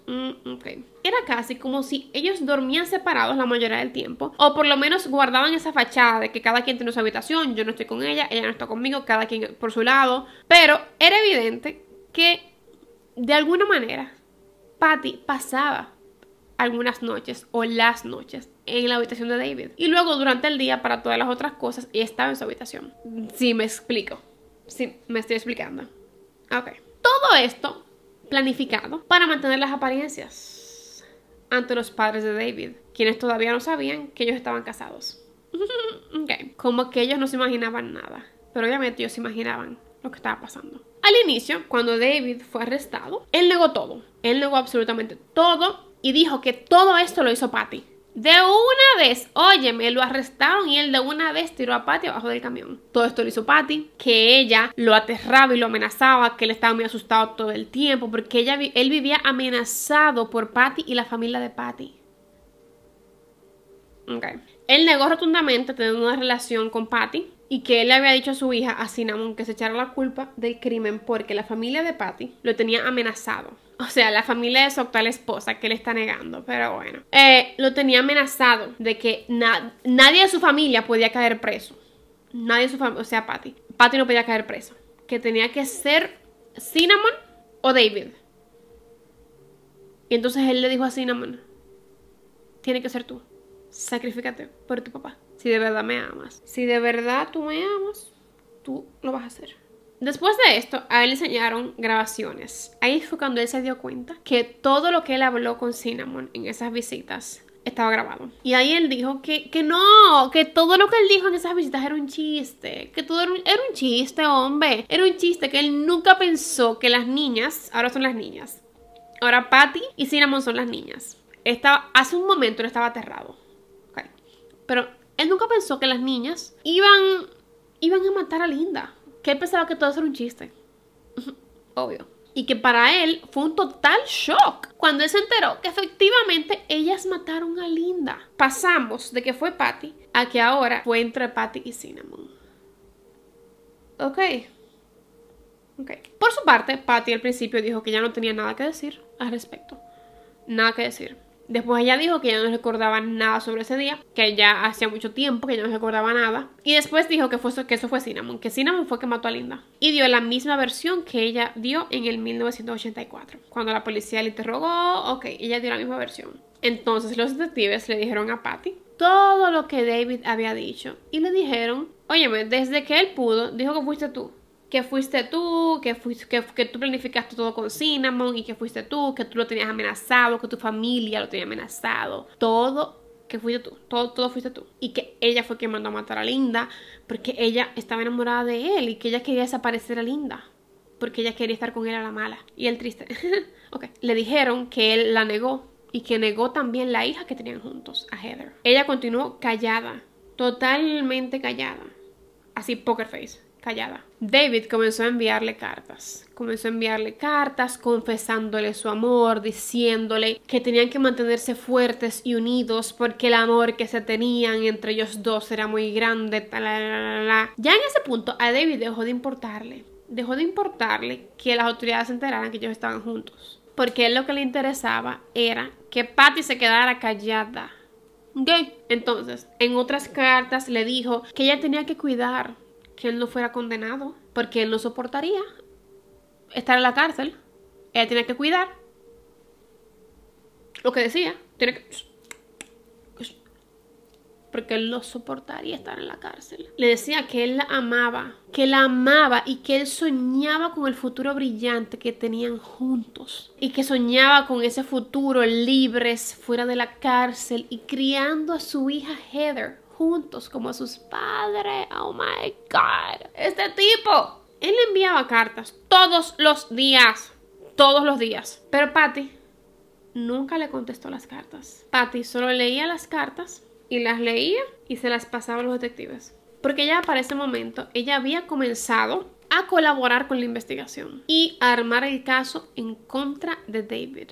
Era casi como si ellos dormían separados la mayoría del tiempo, o por lo menos guardaban esa fachada de que cada quien tiene su habitación, yo no estoy con ella, ella no está conmigo, cada quien por su lado. Pero era evidente que de alguna manera Patty pasaba algunas noches o las noches en la habitación de David y luego durante el día para todas las otras cosas y estaba en su habitación. Si sí, me explico, si sí, me estoy explicando. Ok. Todo esto planificado para mantener las apariencias ante los padres de David, quienes todavía no sabían que ellos estaban casados. okay. Como que ellos no se imaginaban nada, pero obviamente ellos se imaginaban lo que estaba pasando. Al inicio, cuando David fue arrestado, él negó todo, él negó absolutamente todo y dijo que todo esto lo hizo Patty. De una vez, óyeme, lo arrestaron y él de una vez tiró a Patty abajo del camión. Todo esto lo hizo Patty, que ella lo aterraba y lo amenazaba, que él estaba muy asustado todo el tiempo, porque ella, él vivía amenazado por Patty y la familia de Patty. Ok Él negó rotundamente tener una relación con Patty, y que él le había dicho a su hija, a Cinnamon, que se echara la culpa del crimen porque la familia de Patty lo tenía amenazado. O sea, la familia de su actual esposa, que le está negando, pero bueno. Eh, lo tenía amenazado de que nadie de su familia podía caer preso. Nadie de su familia, o sea, Patty. Patty no podía caer preso. Que tenía que ser Cinnamon o David. Y entonces él le dijo a Cinnamon, tiene que ser tú sacrificate por tu papá. Si de verdad me amas. Si de verdad tú me amas, tú lo vas a hacer. Después de esto, a él le enseñaron grabaciones. Ahí fue cuando él se dio cuenta que todo lo que él habló con Cinnamon en esas visitas estaba grabado. Y ahí él dijo que, que no, que todo lo que él dijo en esas visitas era un chiste, que todo era un, chiste, hombre. Era un chiste que él nunca pensó que las niñas, ahora son las niñas. Ahora Patty y Cinnamon son las niñas. Estaba, hace un momento él estaba aterrado. Pero él nunca pensó que las niñas iban, iban a matar a Linda. Que él pensaba que todo era un chiste. Obvio. Y que para él fue un total shock cuando él se enteró que efectivamente ellas mataron a Linda. Pasamos de que fue Patty a que ahora fue entre Patty y Cinnamon. Ok. Ok. Por su parte, Patty al principio dijo que ya no tenía nada que decir al respecto. Nada que decir. Después ella dijo que ella no recordaba nada sobre ese día, que ya hacía mucho tiempo que ella no recordaba nada. Y después dijo que, eso fue Cinnamon, que Cinnamon fue que mató a Linda. Y dio la misma versión que ella dio en el 1984, cuando la policía le interrogó, ok, ella dio la misma versión. Entonces los detectives le dijeron a Patty todo lo que David había dicho y le dijeron, óyeme, desde que él pudo, dijo que fuiste tú que fuiste tú, que, fuiste, que, tú planificaste todo con Cinnamon y que fuiste tú, que tú lo tenías amenazado, que tu familia lo tenía amenazado. Todo que fuiste tú, todo, todo fuiste tú. Y que ella fue quien mandó a matar a Linda porque ella estaba enamorada de él y que ella quería desaparecer a Linda porque ella quería estar con él a la mala. Y él triste. ok. Le dijeron que él la negó y que negó también la hija que tenían juntos, a Heather. Ella continuó callada, totalmente callada. Así, poker face callada. David comenzó a enviarle cartas, comenzó a enviarle cartas, confesándole su amor, diciéndole que tenían que mantenerse fuertes y unidos porque el amor que se tenían entre ellos dos era muy grande. Ya en ese punto a David dejó de importarle, dejó de importarle que las autoridades se enteraran que ellos estaban juntos. Porque él lo que le interesaba era que Patty se quedara callada. ¿Okay? Entonces, en otras cartas le dijo que ella tenía que cuidar que él no fuera condenado, porque él no soportaría estar en la cárcel. Ella tiene que cuidar lo que decía, tiene que... Porque él no soportaría estar en la cárcel. Le decía que él la amaba, que la amaba y que él soñaba con el futuro brillante que tenían juntos. Y que soñaba con ese futuro libres, fuera de la cárcel y criando a su hija Heather juntos como a sus padres. Oh my god. Este tipo. Él le enviaba cartas todos los días. Todos los días. Pero Patty nunca le contestó las cartas. Patty solo leía las cartas y las leía y se las pasaba a los detectives. Porque ya para ese momento ella había comenzado a colaborar con la investigación y a armar el caso en contra de David.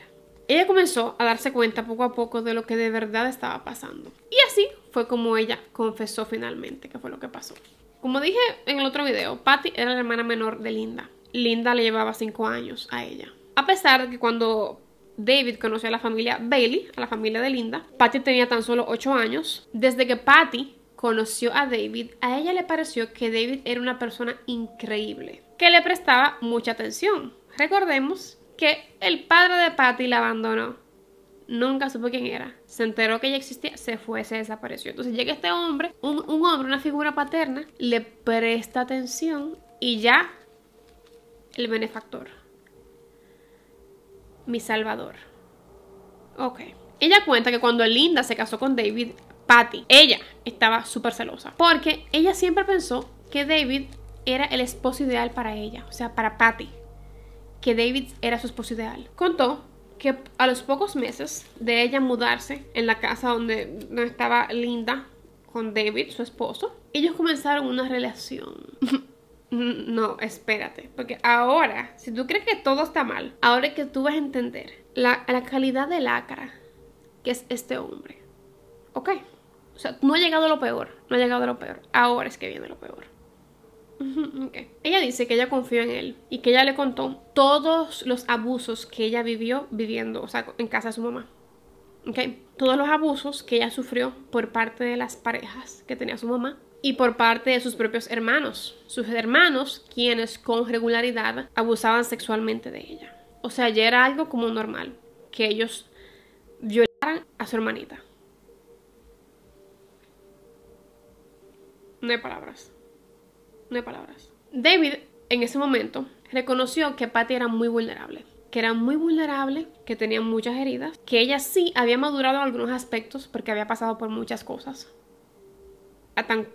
Ella comenzó a darse cuenta poco a poco de lo que de verdad estaba pasando. Y así fue como ella confesó finalmente que fue lo que pasó. Como dije en el otro video, Patty era la hermana menor de Linda. Linda le llevaba cinco años a ella. A pesar de que cuando David conoció a la familia Bailey, a la familia de Linda, Patty tenía tan solo ocho años. Desde que Patty conoció a David, a ella le pareció que David era una persona increíble, que le prestaba mucha atención. Recordemos que el padre de Patty la abandonó. Nunca supo quién era. Se enteró que ella existía, se fue, se desapareció. Entonces llega este hombre, un, hombre, una figura paterna, le presta atención y ya el benefactor. Mi salvador. Ok. Ella cuenta que cuando Linda se casó con David, Patty, ella estaba súper celosa. Porque ella siempre pensó que David era el esposo ideal para ella, o sea, para Patty que David era su esposo ideal. Contó que a los pocos meses de ella mudarse en la casa donde, no estaba Linda con David, su esposo, ellos comenzaron una relación. no, espérate, porque ahora, si tú crees que todo está mal, ahora es que tú vas a entender la, calidad de lacra que es este hombre. ¿Ok? O sea, no ha llegado a lo peor, no ha llegado a lo peor. Ahora es que viene lo peor. Ella dice que ella confió en él y que ella le contó todos los abusos que ella vivió viviendo, o sea, en casa de su mamá. Okay. Todos los abusos que ella sufrió por parte de las parejas que tenía su mamá y por parte de sus propios hermanos. Sus hermanos, quienes con regularidad abusaban sexualmente de ella. O sea, ya era algo como normal que ellos violaran a su hermanita. No hay palabras no hay palabras. David, en ese momento, reconoció que Patty era muy vulnerable que era muy vulnerable, que tenía muchas heridas, que ella sí había madurado en algunos aspectos porque había pasado por muchas cosas a tan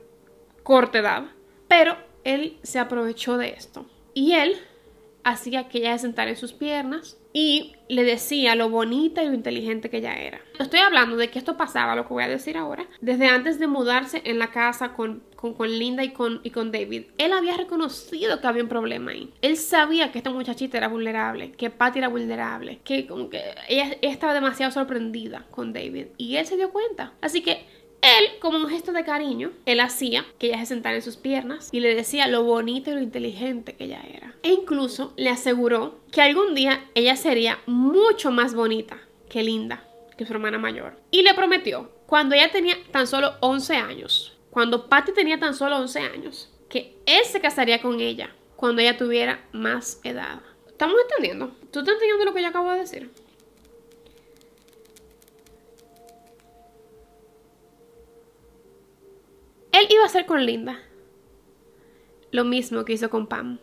corta edad, pero él se aprovechó de esto. Y él hacía que ella se sentara en sus piernas y le decía lo bonita y lo inteligente que ella era. Estoy hablando de que esto pasaba, lo que voy a decir ahora, desde antes de mudarse en la casa con, Linda y con, y con David. Él había reconocido que había un problema ahí. Él sabía que esta muchachita era vulnerable, que Patty era vulnerable, que, como que ella estaba demasiado sorprendida con David y él se dio cuenta. Así que él, como un gesto de cariño, él hacía que ella se sentara en sus piernas y le decía lo bonita y lo inteligente que ella era. E incluso le aseguró que algún día ella sería mucho más bonita que linda que su hermana mayor. Y le prometió, cuando ella tenía tan solo 11 años, cuando Patty tenía tan solo 11 años, que él se casaría con ella cuando ella tuviera más edad. ¿Estamos entendiendo? ¿Tú estás entendiendo lo que yo acabo de decir? Él iba a hacer con Linda lo mismo que hizo con Pam,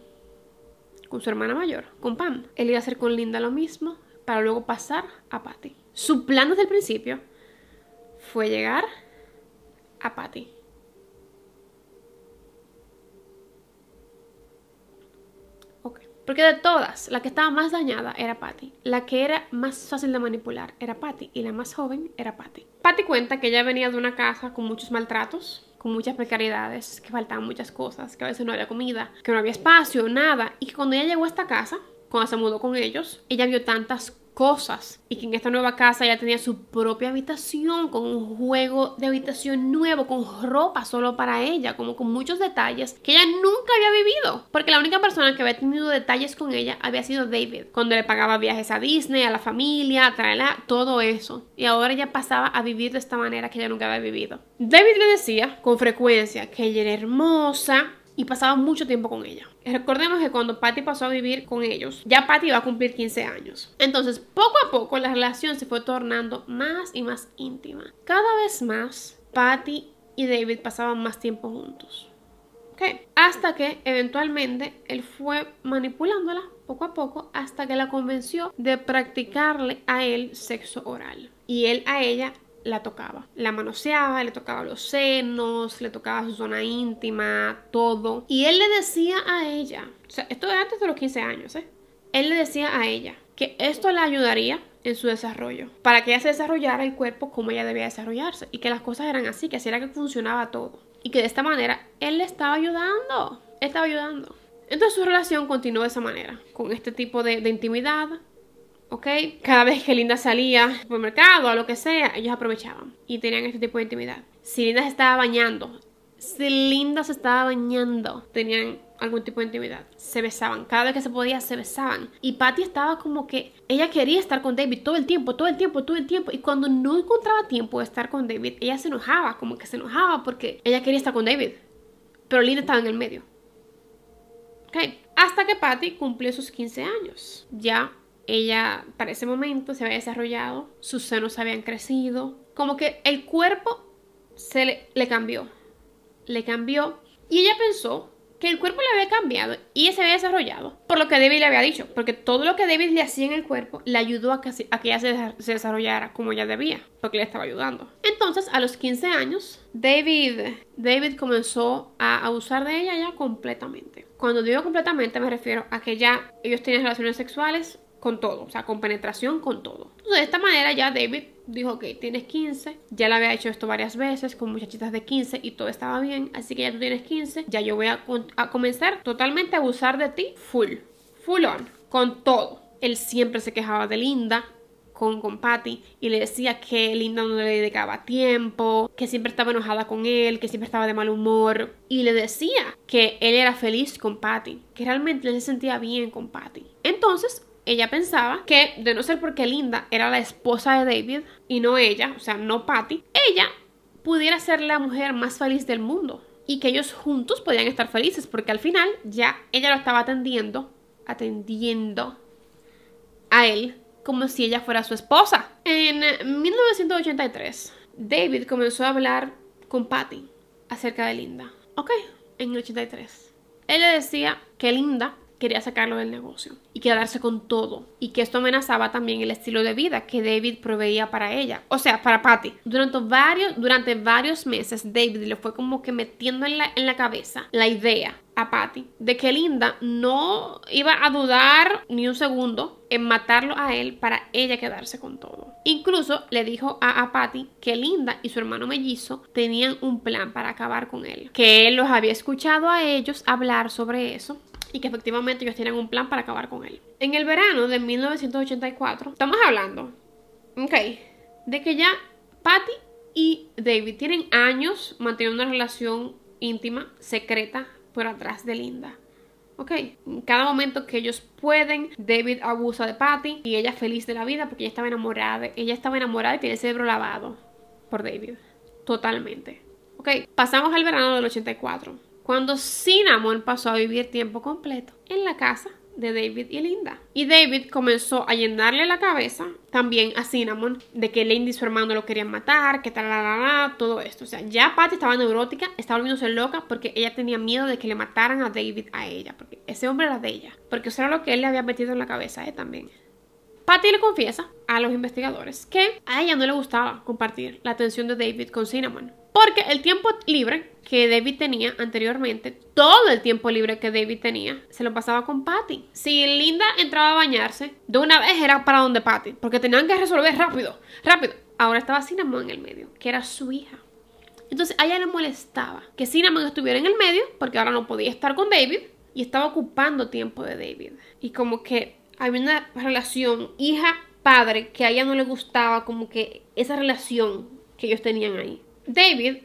con su hermana mayor, con Pam. Él iba a hacer con Linda lo mismo para luego pasar a Patty. Su plan desde el principio fue llegar a Patty. Okay. Porque de todas, la que estaba más dañada era Patty. La que era más fácil de manipular era Patty. Y la más joven era Patty. Patty cuenta que ella venía de una casa con muchos maltratos con muchas precariedades, que faltaban muchas cosas, que a veces no había comida, que no había espacio, nada. Y que cuando ella llegó a esta casa, cuando se mudó con ellos, ella vio tantas cosas cosas y que en esta nueva casa ya tenía su propia habitación con un juego de habitación nuevo, con ropa solo para ella, como con muchos detalles que ella nunca había vivido, porque la única persona que había tenido detalles con ella había sido David, cuando le pagaba viajes a Disney, a la familia, a traerla, todo eso. Y ahora ella pasaba a vivir de esta manera que ella nunca había vivido. David le decía con frecuencia que ella era hermosa, y pasaba mucho tiempo con ella. Recordemos que cuando Patty pasó a vivir con ellos, ya Patty iba a cumplir 15 años. Entonces, poco a poco la relación se fue tornando más y más íntima. Cada vez más, Patty y David pasaban más tiempo juntos. ¿Ok? Hasta que eventualmente él fue manipulándola poco a poco hasta que la convenció de practicarle a él sexo oral y él a ella la tocaba. La manoseaba, le tocaba los senos, le tocaba su zona íntima, todo. Y él le decía a ella, o sea, esto es antes de los 15 años, ¿eh? Él le decía a ella que esto la ayudaría en su desarrollo, para que ella se desarrollara el cuerpo como ella debía desarrollarse y que las cosas eran así, que así era que funcionaba todo. Y que de esta manera él le estaba ayudando, estaba ayudando. Entonces su relación continuó de esa manera, con este tipo de, de intimidad, ¿ok? Cada vez que Linda salía al supermercado o lo que sea, ellos aprovechaban y tenían este tipo de intimidad. Si Linda se estaba bañando, si Linda se estaba bañando, tenían algún tipo de intimidad. Se besaban, cada vez que se podía se besaban. Y Patty estaba como que ella quería estar con David todo el tiempo, todo el tiempo, todo el tiempo. Y cuando no encontraba tiempo de estar con David, ella se enojaba, como que se enojaba porque ella quería estar con David. Pero Linda estaba en el medio. Ok. Hasta que Patty cumplió sus 15 años. Ya ella para ese momento se había desarrollado, sus senos habían crecido, como que el cuerpo se le, cambió, le cambió y ella pensó que el cuerpo le había cambiado y se había desarrollado por lo que David le había dicho, porque todo lo que David le hacía en el cuerpo le ayudó a que, a que ella se, desarrollara como ella debía, porque le estaba ayudando. Entonces, a los 15 años, David, David comenzó a abusar de ella ya completamente. Cuando digo completamente me refiero a que ya ellos tenían relaciones sexuales con todo, o sea, con penetración, con todo. Entonces, de esta manera ya David dijo, ok, tienes 15, ya le había hecho esto varias veces con muchachitas de 15 y todo estaba bien, así que ya tú tienes 15, ya yo voy a, comenzar totalmente a abusar de ti, full, full on, con todo. Él siempre se quejaba de Linda, con, Patty y le decía que Linda no le dedicaba tiempo, que siempre estaba enojada con él, que siempre estaba de mal humor y le decía que él era feliz con Patty, que realmente él se sentía bien con Patty. Entonces, ella pensaba que, de no ser porque Linda era la esposa de David y no ella, o sea, no Patty, ella pudiera ser la mujer más feliz del mundo y que ellos juntos podían estar felices porque al final ya ella lo estaba atendiendo, atendiendo a él como si ella fuera su esposa. En 1983, David comenzó a hablar con Patty acerca de Linda. Ok, en el 83. Él le decía que Linda quería sacarlo del negocio y quedarse con todo. Y que esto amenazaba también el estilo de vida que David proveía para ella. O sea, para Patty. Durante varios, durante varios meses, David le fue como que metiendo en la, cabeza la idea a Patty de que Linda no iba a dudar ni un segundo en matarlo a él para ella quedarse con todo. Incluso le dijo a, a Patty que Linda y su hermano mellizo tenían un plan para acabar con él, que él los había escuchado a ellos hablar sobre eso y que efectivamente ellos tienen un plan para acabar con él. En el verano de 1984, estamos hablando, ok, de que ya Patty y David tienen años manteniendo una relación íntima, secreta, por atrás de Linda. Ok, en cada momento que ellos pueden, David abusa de Patty y ella feliz de la vida porque ella estaba enamorada, ella estaba enamorada y tiene el cerebro lavado por David, totalmente. Ok, pasamos al verano del 84 cuando Cinnamon pasó a vivir tiempo completo en la casa de David y Linda. Y David comenzó a llenarle la cabeza también a Cinnamon de que Linda y su hermano lo querían matar, que tal, todo esto. O sea, ya Patty estaba neurótica, estaba volviéndose loca porque ella tenía miedo de que le mataran a David a ella, porque ese hombre era de ella, porque eso era lo que él le había metido en la cabeza ¿eh? también. Patty le confiesa a los investigadores que a ella no le gustaba compartir la atención de David con Cinnamon porque el tiempo libre que David tenía anteriormente, todo el tiempo libre que David tenía, se lo pasaba con Patty. Si Linda entraba a bañarse, de una vez era para donde Patty, porque tenían que resolver rápido, rápido. Ahora estaba Cinnamon en el medio, que era su hija. Entonces a ella le molestaba que Cinnamon estuviera en el medio, porque ahora no podía estar con David, y estaba ocupando tiempo de David. Y como que había una relación hija-padre que a ella no le gustaba, como que esa relación que ellos tenían ahí. David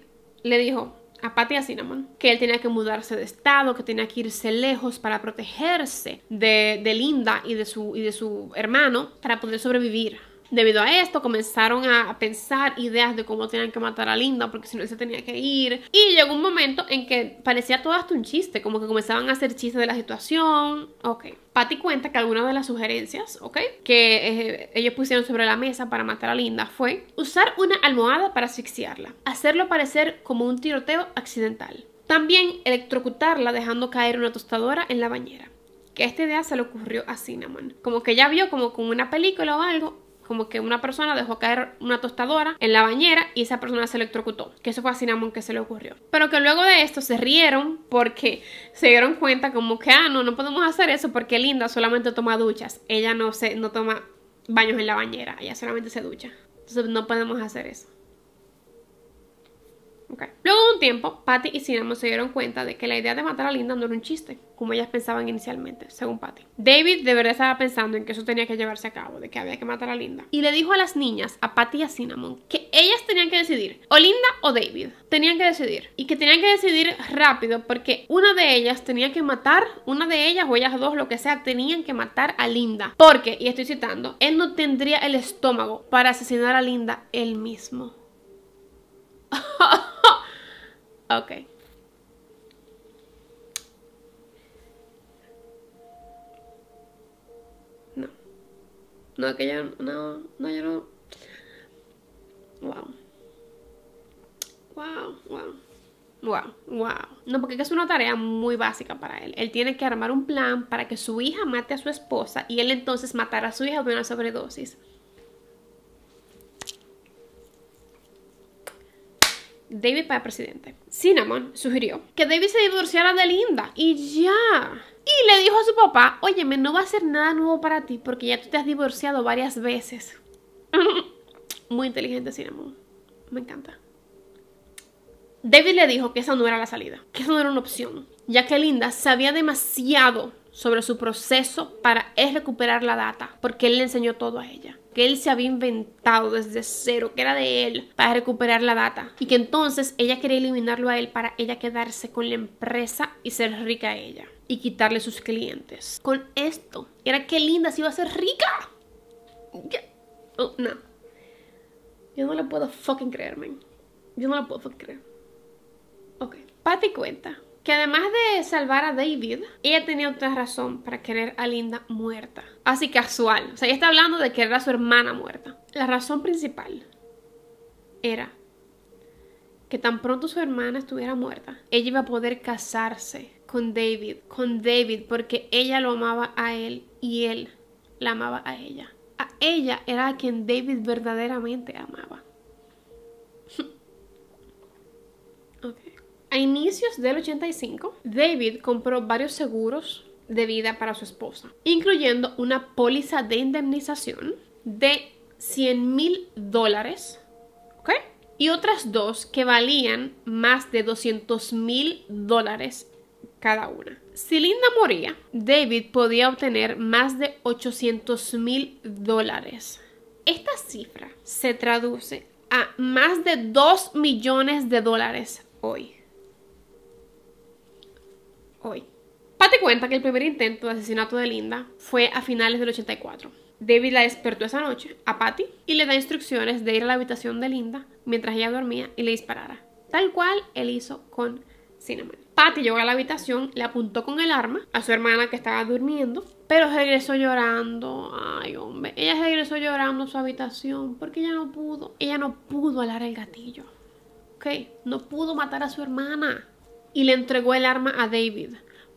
le dijo a Patty y a Cinnamon que él tenía que mudarse de estado, que tenía que irse lejos para protegerse de, de Linda y de, su, y de su hermano para poder sobrevivir Debido a esto, comenzaron a pensar ideas de cómo tenían que matar a Linda, porque si no, ella se tenía que ir. Y llegó un momento en que parecía todo hasta un chiste, como que comenzaban a hacer chistes de la situación. Ok. Patty cuenta que algunas de las sugerencias, ¿ok? Que eh, ellos pusieron sobre la mesa para matar a Linda fue usar una almohada para asfixiarla, hacerlo parecer como un tiroteo accidental. También electrocutarla dejando caer una tostadora en la bañera. Que esta idea se le ocurrió a Cinnamon. Como que ya vio como con una película o algo, como que una persona dejó caer una tostadora en la bañera y esa persona se electrocutó, que eso fue a Cinnamon que se le ocurrió. Pero que luego de esto se rieron porque se dieron cuenta como que, ah, no, no podemos hacer eso porque Linda solamente toma duchas, ella no, se, no toma baños en la bañera, ella solamente se ducha. Entonces no podemos hacer eso. Luego de un tiempo, Patty y Cinnamon se dieron cuenta de que la idea de matar a Linda no era un chiste, como ellas pensaban inicialmente, según Patty. David de verdad estaba pensando en que eso tenía que llevarse a cabo, de que había que matar a Linda. Y le dijo a las niñas, a Patty y a Cinnamon, que ellas tenían que decidir, o Linda o David, tenían que decidir. Y que tenían que decidir rápido, porque una de ellas tenía que matar, una de ellas o ellas dos, lo que sea, tenían que matar a Linda. Porque, y estoy citando, él no tendría el estómago para asesinar a Linda él mismo. ok. No. No, que yo no, no, yo no. Wow. Wow, wow. Wow, wow. No, porque es una tarea muy básica para él. Él tiene que armar un plan para que su hija mate a su esposa y él entonces matará a su hija de una sobredosis. David para presidente. Cinnamon sugirió que David se divorciara de Linda y ya. Y le dijo a su papá, óyeme, no va a ser nada nuevo para ti porque ya tú te has divorciado varias veces. Muy inteligente Cinnamon. Me encanta. David le dijo que esa no era la salida, que esa no era una opción, ya que Linda sabía demasiado sobre su proceso para recuperar la data, porque él le enseñó todo a ella que él se había inventado desde cero, que era de él, para recuperar la data. Y que entonces ella quería eliminarlo a él para ella quedarse con la empresa y ser rica a ella. Y quitarle sus clientes. Con esto, era que linda se iba a ser rica. Oh, no. Yo no lo puedo fucking creerme. Yo no lo puedo fucking creer. Ok. Pate cuenta que además de salvar a David, ella tenía otra razón para querer a Linda muerta. Así casual. O sea, ella está hablando de querer a su hermana muerta. La razón principal era que tan pronto su hermana estuviera muerta, ella iba a poder casarse con David, con David, porque ella lo amaba a él y él la amaba a ella. A ella era a quien David verdaderamente amaba. A inicios del 85, David compró varios seguros de vida para su esposa, incluyendo una póliza de indemnización de 100 mil dólares, Y otras dos que valían más de 200 mil dólares cada una. Si Linda moría, David podía obtener más de 800 mil dólares. Esta cifra se traduce a más de 2 millones de dólares hoy hoy. cuenta que el primer intento de asesinato de Linda fue a finales del 84. David la despertó esa noche a Patty y le da instrucciones de ir a la habitación de Linda mientras ella dormía y le disparara, tal cual él hizo con Cinnamon. Patty llegó a la habitación, le apuntó con el arma a su hermana que estaba durmiendo, pero regresó llorando. Ay, hombre, ella regresó llorando a su habitación porque ella no pudo, ella no pudo alar el gatillo. Ok, no pudo matar a su hermana y le entregó el arma a David.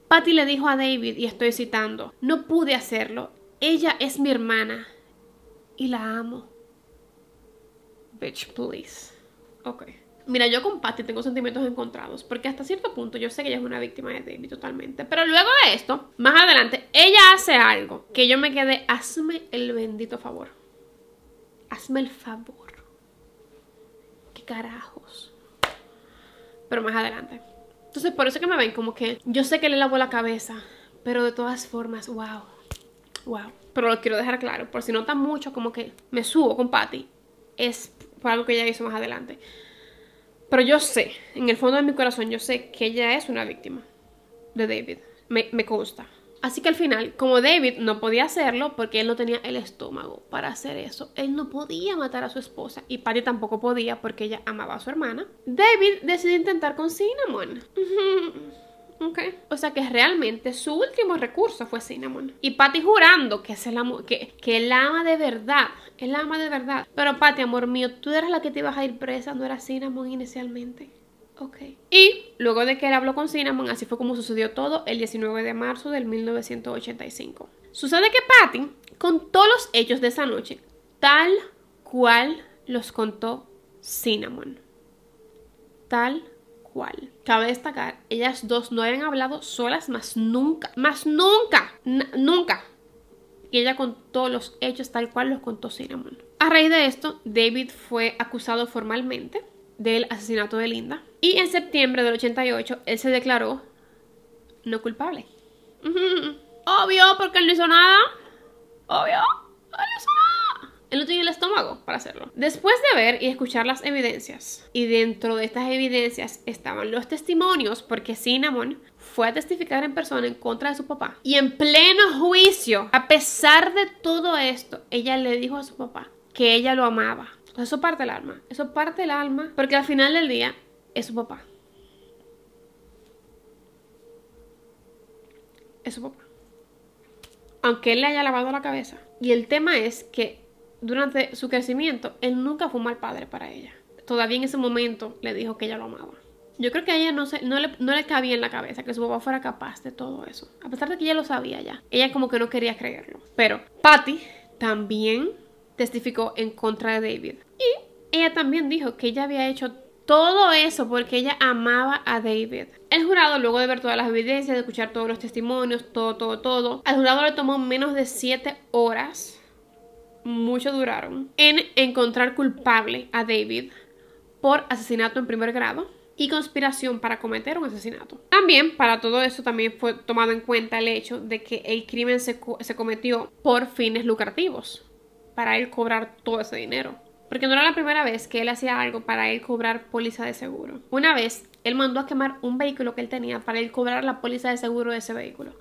Patty le dijo a David, y estoy citando, no pude hacerlo, ella es mi hermana y la amo. Bitch, please. Ok. Mira, yo con Patty tengo sentimientos encontrados, porque hasta cierto punto yo sé que ella es una víctima de David totalmente. Pero luego de esto, más adelante, ella hace algo que yo me quedé, hazme el bendito favor. Hazme el favor. ¿Qué carajos? Pero más adelante. Entonces, por eso que me ven como que yo sé que le lavo la cabeza, pero de todas formas, wow, wow. Pero lo quiero dejar claro, por si tan mucho como que me subo con Patty, es por algo que ella hizo más adelante. Pero yo sé, en el fondo de mi corazón, yo sé que ella es una víctima de David. Me, me consta. Así que al final, como David no podía hacerlo porque él no tenía el estómago para hacer eso, él no podía matar a su esposa y Patty tampoco podía porque ella amaba a su hermana, David decide intentar con Cinnamon. Okay. O sea que realmente su último recurso fue Cinnamon. Y Patty jurando que, el la, que, que él ama de verdad. Él ama de verdad. Pero Patty, amor mío, tú eras la que te ibas a ir presa, no era Cinnamon inicialmente. Y luego de que él habló con Cinnamon, así fue como sucedió todo el 19 de marzo del 1985. Sucede que Patty contó los hechos de esa noche tal cual los contó Cinnamon. Tal cual. Cabe destacar, ellas dos no habían hablado solas más nunca, más nunca, nunca. Y ella contó los hechos tal cual los contó Cinnamon. A raíz de esto, David fue acusado formalmente del asesinato de Linda. Y en septiembre del 88 él se declaró no culpable. Obvio, porque él no hizo nada. Obvio, no hizo nada. Él no tenía el estómago para hacerlo. Después de ver y escuchar las evidencias, y dentro de estas evidencias estaban los testimonios, porque Cinnamon fue a testificar en persona en contra de su papá. Y en pleno juicio, a pesar de todo esto, ella le dijo a su papá que ella lo amaba eso parte el alma. Eso parte el alma. Porque al final del día es su papá. Es su papá. Aunque él le haya lavado la cabeza. Y el tema es que durante su crecimiento, él nunca fue un mal padre para ella. Todavía en ese momento le dijo que ella lo amaba. Yo creo que a ella no, se, no, le, no le cabía en la cabeza que su papá fuera capaz de todo eso. A pesar de que ella lo sabía ya. Ella como que no quería creerlo. Pero Patty también testificó en contra de David. Y ella también dijo que ella había hecho todo eso porque ella amaba a David. El jurado, luego de ver todas las evidencias, de escuchar todos los testimonios, todo, todo, todo, al jurado le tomó menos de 7 horas, mucho duraron, en encontrar culpable a David por asesinato en primer grado y conspiración para cometer un asesinato. También, para todo eso, también fue tomado en cuenta el hecho de que el crimen se, se cometió por fines lucrativos para él cobrar todo ese dinero. Porque no era la primera vez que él hacía algo para él cobrar póliza de seguro. Una vez, él mandó a quemar un vehículo que él tenía para él cobrar la póliza de seguro de ese vehículo.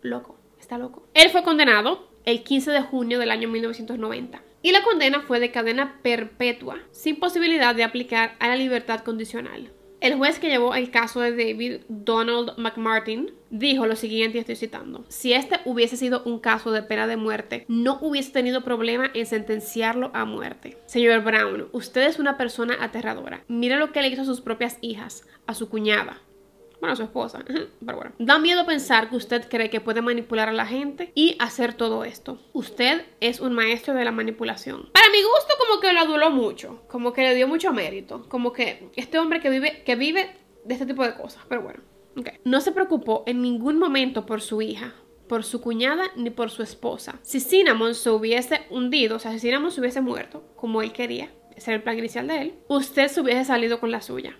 Loco, está loco. Él fue condenado el 15 de junio del año 1990. Y la condena fue de cadena perpetua, sin posibilidad de aplicar a la libertad condicional. El juez que llevó el caso de David Donald McMartin dijo lo siguiente, estoy citando, si este hubiese sido un caso de pena de muerte, no hubiese tenido problema en sentenciarlo a muerte. Señor Brown, usted es una persona aterradora. Mira lo que le hizo a sus propias hijas, a su cuñada, bueno, su esposa, pero bueno. Da miedo pensar que usted cree que puede manipular a la gente y hacer todo esto. Usted es un maestro de la manipulación. Para mi gusto, como que lo aduló mucho, como que le dio mucho mérito, como que este hombre que vive, que vive de este tipo de cosas, pero bueno. No se preocupó en ningún momento por su hija, por su cuñada ni por su esposa. Si Cinnamon se hubiese hundido, o sea, si Cinnamon se hubiese muerto, como él quería, ese era el plan inicial de él, usted se hubiese salido con la suya.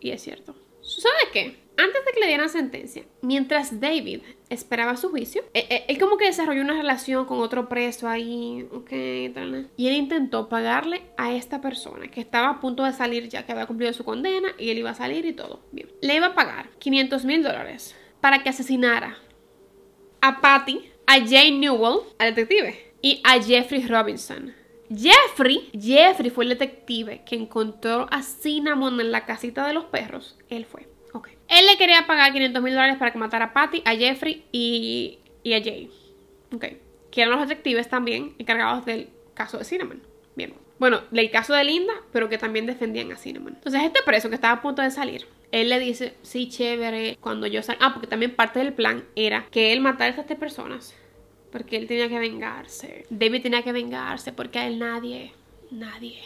Y es cierto. ¿Sabe qué? Antes de que le dieran sentencia, mientras David esperaba su juicio, e, e, él, como que desarrolló una relación con otro preso ahí, ok, tal, y él intentó pagarle a esta persona que estaba a punto de salir ya que había cumplido su condena y él iba a salir y todo. Bien, le iba a pagar 500 mil dólares para que asesinara a Patty, a Jane Newell, al detective, y a Jeffrey Robinson Jeffrey, Jeffrey fue el detective que encontró a Cinnamon en la casita de los perros. Él fue. Ok. Él le quería pagar 500 mil dólares para que matara a Patty, a Jeffrey y, a Jay. Ok. Que eran los detectives también encargados del caso de Cinnamon. Bien. Bueno, Del caso de Linda, pero que también defendían a Cinnamon. Entonces, este preso que estaba a punto de salir, él le dice, sí, chévere, cuando yo salga... Ah, porque también parte del plan era que él matara a estas tres personas porque él tenía que vengarse. David tenía que vengarse porque a él nadie, nadie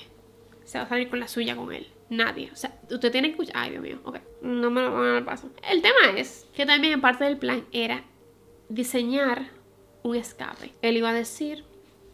se va a salir con la suya con él. Nadie. O sea, usted tiene que escuchar. Ay, Dios mío. Ok. No me lo, paso. El tema es que también parte del plan era diseñar un escape. Él iba a decir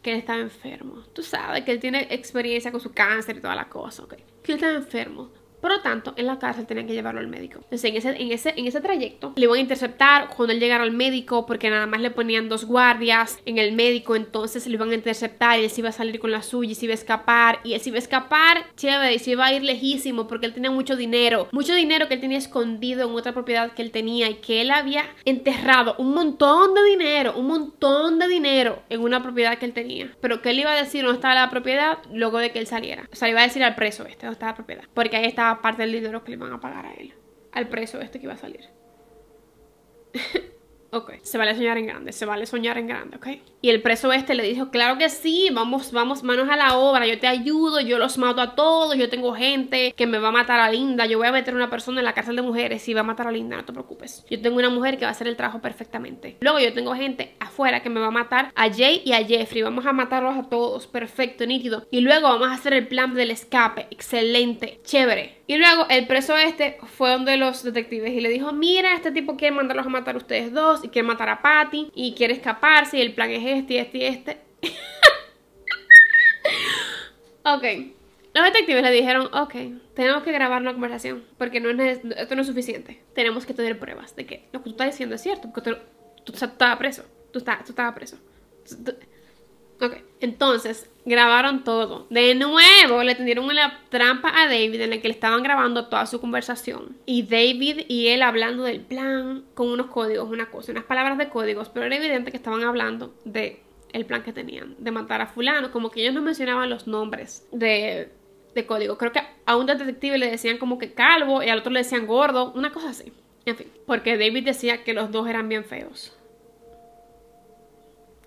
que él estaba enfermo. Tú sabes que él tiene experiencia con su cáncer y toda la cosa, ¿ok? Que él estaba enfermo. Por lo tanto, en la cárcel tenían que llevarlo al médico. Entonces, en ese, en ese, en ese trayecto, le iban a interceptar cuando él llegara al médico, porque nada más le ponían dos guardias en el médico, entonces le iban a interceptar y él se iba a salir con la suya y se iba a escapar. Y él se iba a escapar, chévere, y se iba a ir lejísimo, porque él tenía mucho dinero, mucho dinero que él tenía escondido en otra propiedad que él tenía y que él había enterrado un montón de dinero, un montón de dinero en una propiedad que él tenía. Pero que él iba a decir dónde estaba la propiedad luego de que él saliera. O sea, le iba a decir al preso este dónde estaba la propiedad, porque ahí estaba parte del dinero que le van a pagar a él, al preso este que iba a salir. Ok, se vale soñar en grande, se vale soñar en grande, ok. Y el preso este le dijo, claro que sí, vamos, vamos, manos a la obra, yo te ayudo, yo los mato a todos, yo tengo gente que me va a matar a Linda, yo voy a meter una persona en la cárcel de mujeres y va a matar a Linda, no te preocupes. Yo tengo una mujer que va a hacer el trabajo perfectamente. Luego yo tengo gente afuera que me va a matar a Jay y a Jeffrey, vamos a matarlos a todos, perfecto, nítido. Y luego vamos a hacer el plan del escape, excelente, chévere. Y luego el preso este fue donde los detectives y le dijo, mira, este tipo quiere mandarlos a matar a ustedes dos quiere matar a Patty y quiere escaparse y el plan es este este y este. ok. Los detectives le dijeron, ok, tenemos que grabar una conversación porque no es, esto no es suficiente. Tenemos que tener pruebas de que lo que tú estás diciendo es cierto porque tú, tú, estabas preso. Tú, estabas, preso. Ok, entonces grabaron todo. De nuevo le tendieron una trampa a David en la que le estaban grabando toda su conversación. Y David y él hablando del plan con unos códigos, una cosa, unas palabras de códigos, pero era evidente que estaban hablando de el plan que tenían de matar a fulano, como que ellos no mencionaban los nombres de, de código. Creo que a un detective le decían como que calvo y al otro le decían gordo, una cosa así. En fin, porque David decía que los dos eran bien feos.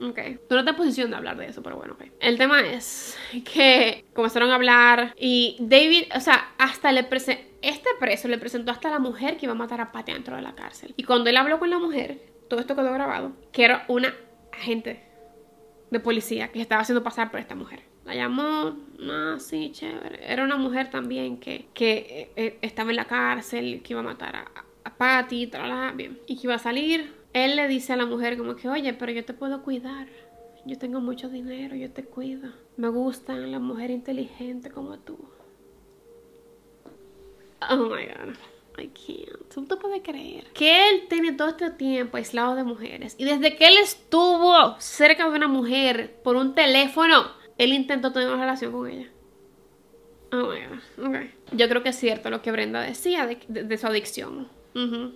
Ok. Tú no en posición de hablar de eso, pero bueno, ok. El tema es que comenzaron a hablar y David, o sea, hasta le presentó. Este preso le presentó hasta la mujer que iba a matar a Patty dentro de la cárcel. Y cuando él habló con la mujer, todo esto quedó grabado, que era una agente de policía que estaba haciendo pasar por esta mujer. La llamó, no, sí, chévere. Era una mujer también que, que eh, eh, estaba en la cárcel, que iba a matar a, Patty, bien. Y que iba a salir, él le dice a la mujer como que, oye, pero yo te puedo cuidar. Yo tengo mucho dinero, yo te cuido. Me gustan las mujeres inteligentes como tú. Oh my god. I can't. ¿Cómo te puedes creer. Que él tiene todo este tiempo aislado de mujeres. Y desde que él estuvo cerca de una mujer por un teléfono, él intentó tener una relación con ella. Oh my god. Okay. Yo creo que es cierto lo que Brenda decía de, su adicción. Uh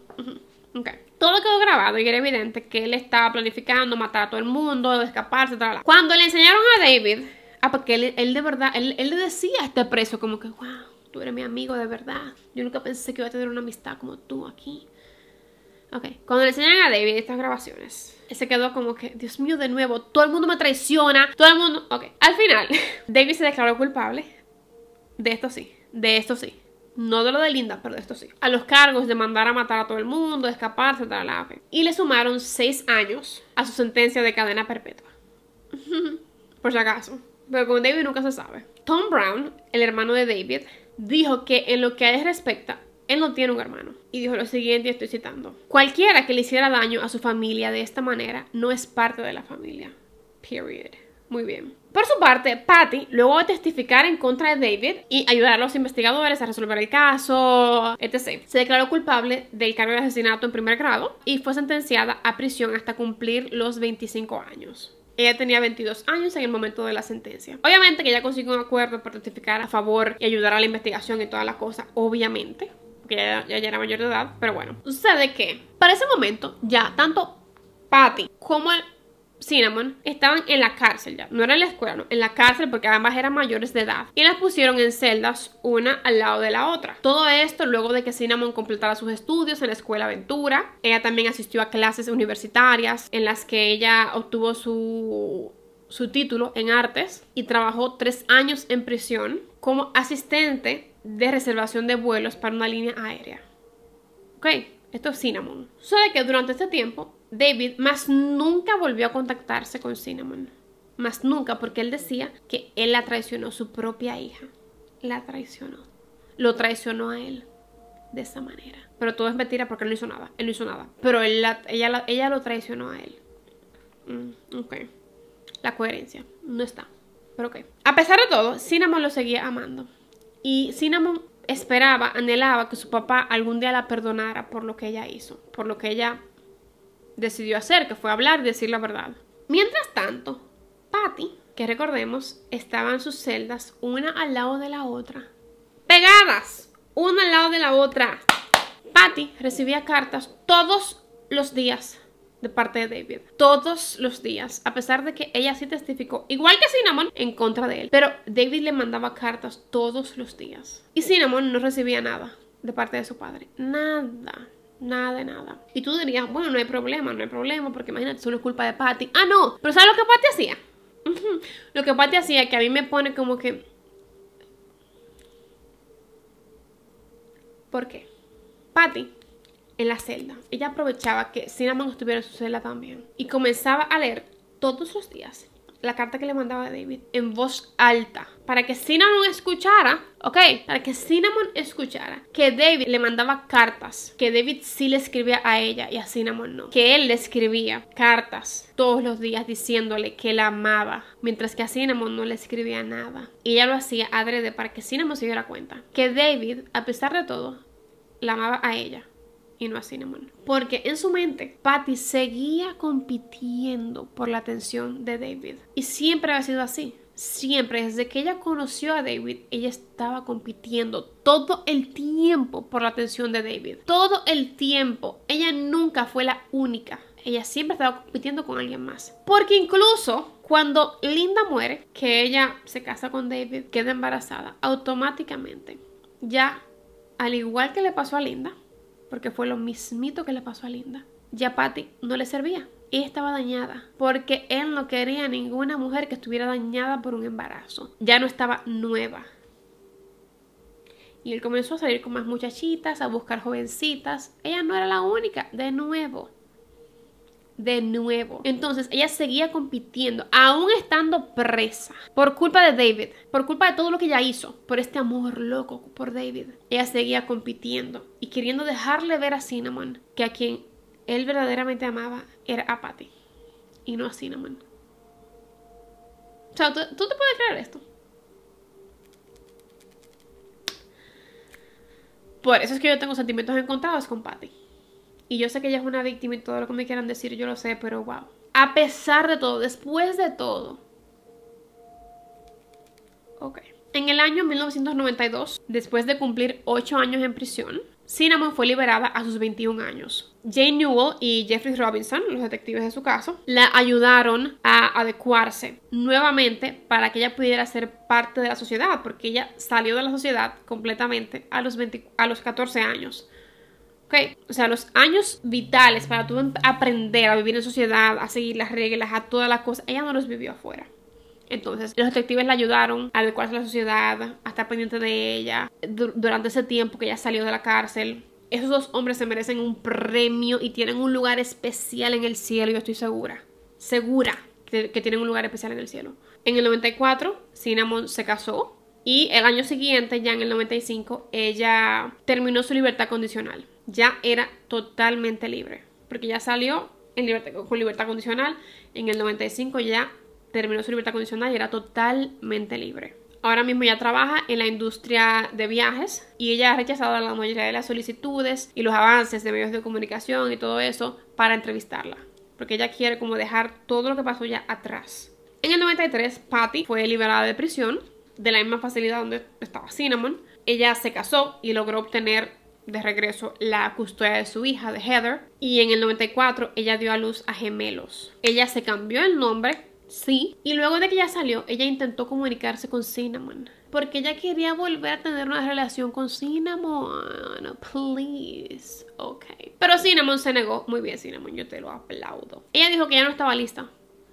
Okay. Todo quedó grabado y era evidente que él estaba planificando matar a todo el mundo, escaparse, tal. Cuando le enseñaron a David, ah, porque él, de verdad, él, le decía a este preso como que, wow, tú eres mi amigo de verdad. Yo nunca pensé que iba a tener una amistad como tú aquí. Ok, cuando le enseñan a David estas grabaciones, él se quedó como que, Dios mío, de nuevo, todo el mundo me traiciona, todo el mundo... Ok, al final, David se declaró culpable. De esto sí, de esto sí. No de lo de Linda, pero de esto sí. A los cargos de mandar a matar a todo el mundo, de escaparse, la Y le sumaron seis años a su sentencia de cadena perpetua. Por si acaso. Pero con David nunca se sabe. Tom Brown, el hermano de David, dijo que en lo que a él respecta, él no tiene un hermano. Y dijo lo siguiente, Y estoy citando. Cualquiera que le hiciera daño a su familia de esta manera no es parte de la familia. Period. Muy bien. Por su parte, Patty luego de testificar en contra de David y ayudar a los investigadores a resolver el caso, etc. Se declaró culpable del cargo de asesinato en primer grado y fue sentenciada a prisión hasta cumplir los 25 años. Ella tenía 22 años en el momento de la sentencia. Obviamente que ella consiguió un acuerdo para testificar a favor y ayudar a la investigación y todas las cosas, obviamente, porque ya ya era mayor de edad, pero bueno. Sucede que para ese momento ya tanto Patty como el Cinnamon estaban en la cárcel ya, no era en la escuela, no, en la cárcel porque ambas eran mayores de edad y las pusieron en celdas una al lado de la otra. Todo esto luego de que Cinnamon completara sus estudios en la escuela Aventura. Ella también asistió a clases universitarias en las que ella obtuvo su su título en artes y trabajó tres años en prisión como asistente de reservación de vuelos para una línea aérea. Ok, esto es Cinnamon. Solo que durante este tiempo David más nunca volvió a contactarse con Cinnamon. Más nunca, porque él decía que él la traicionó, su propia hija. La traicionó. Lo traicionó a él de esa manera. Pero todo es mentira porque él no hizo nada. Él no hizo nada. Pero ella, lo traicionó a él. Mm, ok. La coherencia. No está. Pero ok. A pesar de todo, Cinnamon lo seguía amando. Y Cinnamon esperaba, anhelaba que su papá algún día la perdonara por lo que ella hizo. Por lo que ella decidió hacer, que fue hablar y decir la verdad. Mientras tanto, Patty, que recordemos, estaba en sus celdas una al lado de la otra. Pegadas, una al lado de la otra. Patty recibía cartas todos los días de parte de David. Todos los días, a pesar de que ella sí testificó, igual que Cinnamon, en contra de él. Pero David le mandaba cartas todos los días. Y Cinnamon no recibía nada de parte de su padre. Nada. Nada nada. Y tú dirías, bueno, no hay problema, no hay problema, porque imagínate, Solo es culpa de Patty. Ah, no, pero ¿sabes lo que Patty hacía? Lo que Patty hacía que a mí me pone como que... ¿Por qué? Patty, en la celda, ella aprovechaba que Cinnamon estuviera en su celda también y comenzaba a leer todos los días la carta que le mandaba David en voz alta para que Cinnamon escuchara, ok, para que Cinnamon escuchara que David le mandaba cartas, que David sí le escribía a ella y a Cinnamon no, que él le escribía cartas todos los días diciéndole que la amaba, mientras que a Cinnamon no le escribía nada. Y ella lo hacía adrede para que Cinnamon se diera cuenta que David, a pesar de todo, la amaba a ella y no a Cinnamon. Porque en su mente, Patty seguía compitiendo por la atención de David. Y siempre ha sido así. Siempre, desde que ella conoció a David, ella estaba compitiendo todo el tiempo por la atención de David. Todo el tiempo. Ella nunca fue la única. Ella siempre estaba compitiendo con alguien más. Porque incluso cuando Linda muere, que ella se casa con David, queda embarazada, automáticamente, ya al igual que le pasó a Linda, porque fue lo mismito que le pasó a Linda. Ya Patty no le servía. Y estaba dañada porque él no quería ninguna mujer que estuviera dañada por un embarazo. Ya no estaba nueva. Y él comenzó a salir con más muchachitas, a buscar jovencitas. Ella no era la única, de nuevo de nuevo. Entonces ella seguía compitiendo, aún estando presa, por culpa de David, por culpa de todo lo que ella hizo, por este amor loco por David. Ella seguía compitiendo y queriendo dejarle ver a Cinnamon que a quien él verdaderamente amaba era a Patty y no a Cinnamon. O sea, ¿tú, tú te puedes creer esto? Por eso es que yo tengo sentimientos encontrados con Patty. Y yo sé que ella es una víctima y todo lo que me quieran decir, yo lo sé, pero wow. A pesar de todo, después de todo. Ok. En el año 1992, después de cumplir 8 años en prisión, Cinnamon fue liberada a sus 21 años. Jane Newell y Jeffrey Robinson, los detectives de su caso, la ayudaron a adecuarse nuevamente para que ella pudiera ser parte de la sociedad, porque ella salió de la sociedad completamente a los, a los 14 años. O sea, los años vitales para tú aprender a vivir en sociedad, a seguir las reglas, a todas las cosas, ella no los vivió afuera. Entonces, los detectives la ayudaron a adecuarse a la sociedad, a estar pendiente de ella durante ese tiempo que ella salió de la cárcel. Esos dos hombres se merecen un premio y tienen un lugar especial en el cielo, yo estoy segura. Segura que tienen un lugar especial en el cielo. En el 94, Cinnamon se casó y el año siguiente, ya en el 95, ella terminó su libertad condicional ya era totalmente libre, porque ya salió con libertad condicional, en el 95 ya terminó su libertad condicional y era totalmente libre. Ahora mismo ya trabaja en la industria de viajes y ella ha rechazado la mayoría de las solicitudes y los avances de medios de comunicación y todo eso para entrevistarla, porque ella quiere como dejar todo lo que pasó ya atrás. En el 93, Patty fue liberada de prisión de la misma facilidad donde estaba Cinnamon. Ella se casó y logró obtener de regreso la custodia de su hija, de Heather, y en el 94 ella dio a luz a gemelos. Ella se cambió el nombre, sí, y luego de que ella salió, ella intentó comunicarse con Cinnamon. Porque ella quería volver a tener una relación con Cinnamon. Please. Ok. Pero Cinnamon se negó. Muy bien, Cinnamon, yo te lo aplaudo. Ella dijo que ya no estaba lista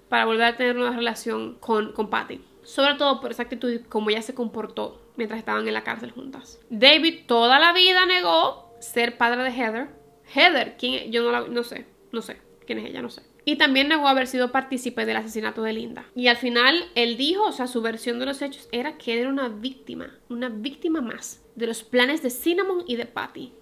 para volver a tener una relación con, con Patty. Sobre todo por esa actitud, como ella se comportó mientras estaban en la cárcel juntas. David toda la vida negó ser padre de Heather. Heather, ¿quién? Yo no, la, no sé, no sé quién es ella, no sé. Y también negó haber sido partícipe del asesinato de Linda. Y al final él dijo, o sea, su versión de los hechos era que era una víctima, una víctima más de los planes de Cinnamon y de Patty.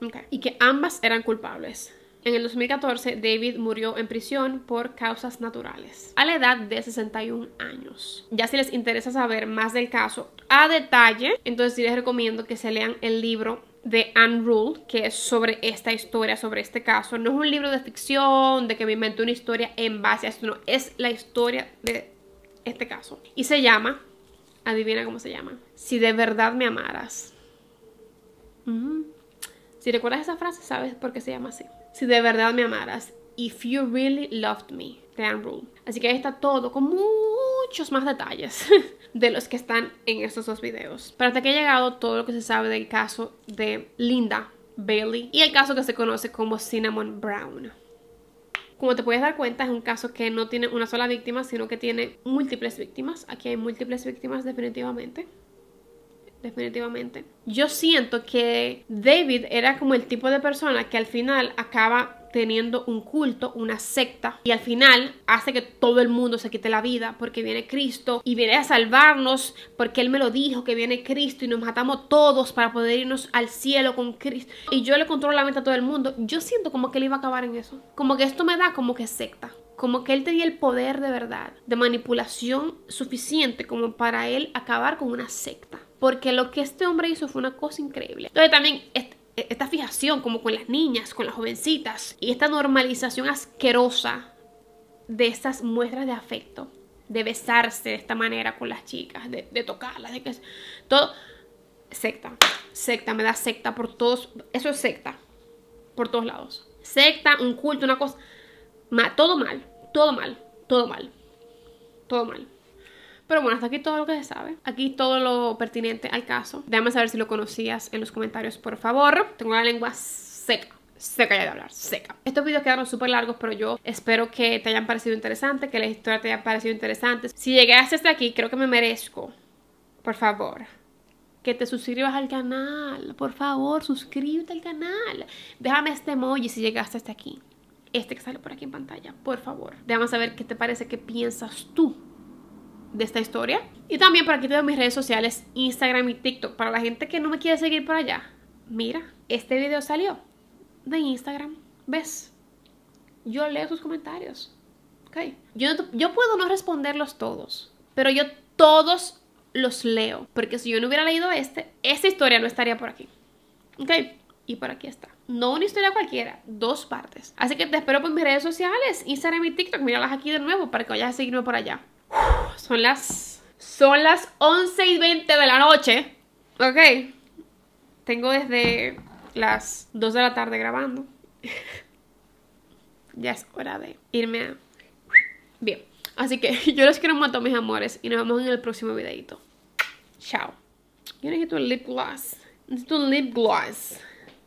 Okay. Y que ambas eran culpables. En el 2014, David murió en prisión por causas naturales, a la edad de 61 años. Ya si les interesa saber más del caso a detalle, entonces sí les recomiendo que se lean el libro de Unruled, que es sobre esta historia, sobre este caso. No es un libro de ficción, de que me inventé una historia en base a esto, no, es la historia de este caso. Y se llama, adivina cómo se llama, Si de verdad me amaras. Mm. Si recuerdas esa frase, sabes por qué se llama así si de verdad me amaras. If you really loved me, de Rule. Así que ahí está todo con muchos más detalles de los que están en estos dos videos. Pero hasta aquí ha llegado todo lo que se sabe del caso de Linda Bailey y el caso que se conoce como Cinnamon Brown. Como te puedes dar cuenta, es un caso que no tiene una sola víctima, sino que tiene múltiples víctimas. Aquí hay múltiples víctimas definitivamente definitivamente. Yo siento que David era como el tipo de persona que al final acaba teniendo un culto, una secta, y al final hace que todo el mundo se quite la vida porque viene Cristo y viene a salvarnos porque Él me lo dijo que viene Cristo y nos matamos todos para poder irnos al cielo con Cristo. Y yo le controlo la mente a todo el mundo. Yo siento como que Él iba a acabar en eso. Como que esto me da como que secta como que él tenía el poder de verdad, de manipulación suficiente como para él acabar con una secta. Porque lo que este hombre hizo fue una cosa increíble. Entonces también esta fijación como con las niñas, con las jovencitas y esta normalización asquerosa de estas muestras de afecto, de besarse de esta manera con las chicas, de, tocarlas, de que todo secta, secta, me da secta por todos, eso es secta, por todos lados, secta, un culto, una cosa, todo mal, todo mal, todo mal, todo mal. Pero bueno, hasta aquí todo lo que se sabe. Aquí todo lo pertinente al caso. Déjame saber si lo conocías en los comentarios, por favor. Tengo la lengua seca seca ya de hablar, seca. Estos videos quedaron súper largos, pero yo espero que te hayan parecido interesantes que la historia te haya parecido interesante. Si llegaste hasta aquí, creo que me merezco, por favor, que te suscribas al canal. Por favor, suscríbete al canal. Déjame este emoji si llegaste hasta aquí. Este que sale por aquí en pantalla, por favor. Déjame saber qué te parece, qué piensas tú de esta historia. Y también por aquí tengo mis redes sociales, Instagram y TikTok. Para la gente que no me quiere seguir por allá, mira, este video salió de Instagram. ¿Ves? Yo leo sus comentarios. Okay. Yo, yo puedo no responderlos todos, pero yo todos los leo. Porque si yo no hubiera leído este, esta historia no estaría por aquí. ¿Ok? Y por aquí está. No una historia cualquiera, dos partes. Así que te espero por mis redes sociales, Instagram y TikTok. Míralas aquí de nuevo para que vayas a seguirme por allá son las. Son las 11 y 20 de la noche. Ok. Tengo desde las 2 de la tarde grabando. ya es hora de irme a. Bien. Así que yo los quiero mucho, mis amores. Y nos vemos en el próximo videito. Chao. Yo necesito un lip gloss. Necesito un lip gloss.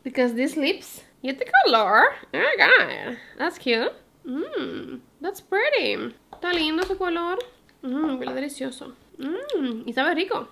Because these lips, y color. Oh god. That's cute. Mmm, that's pretty. Está lindo ese color. Mmm, huele delicioso. Mmm, y sabe rico.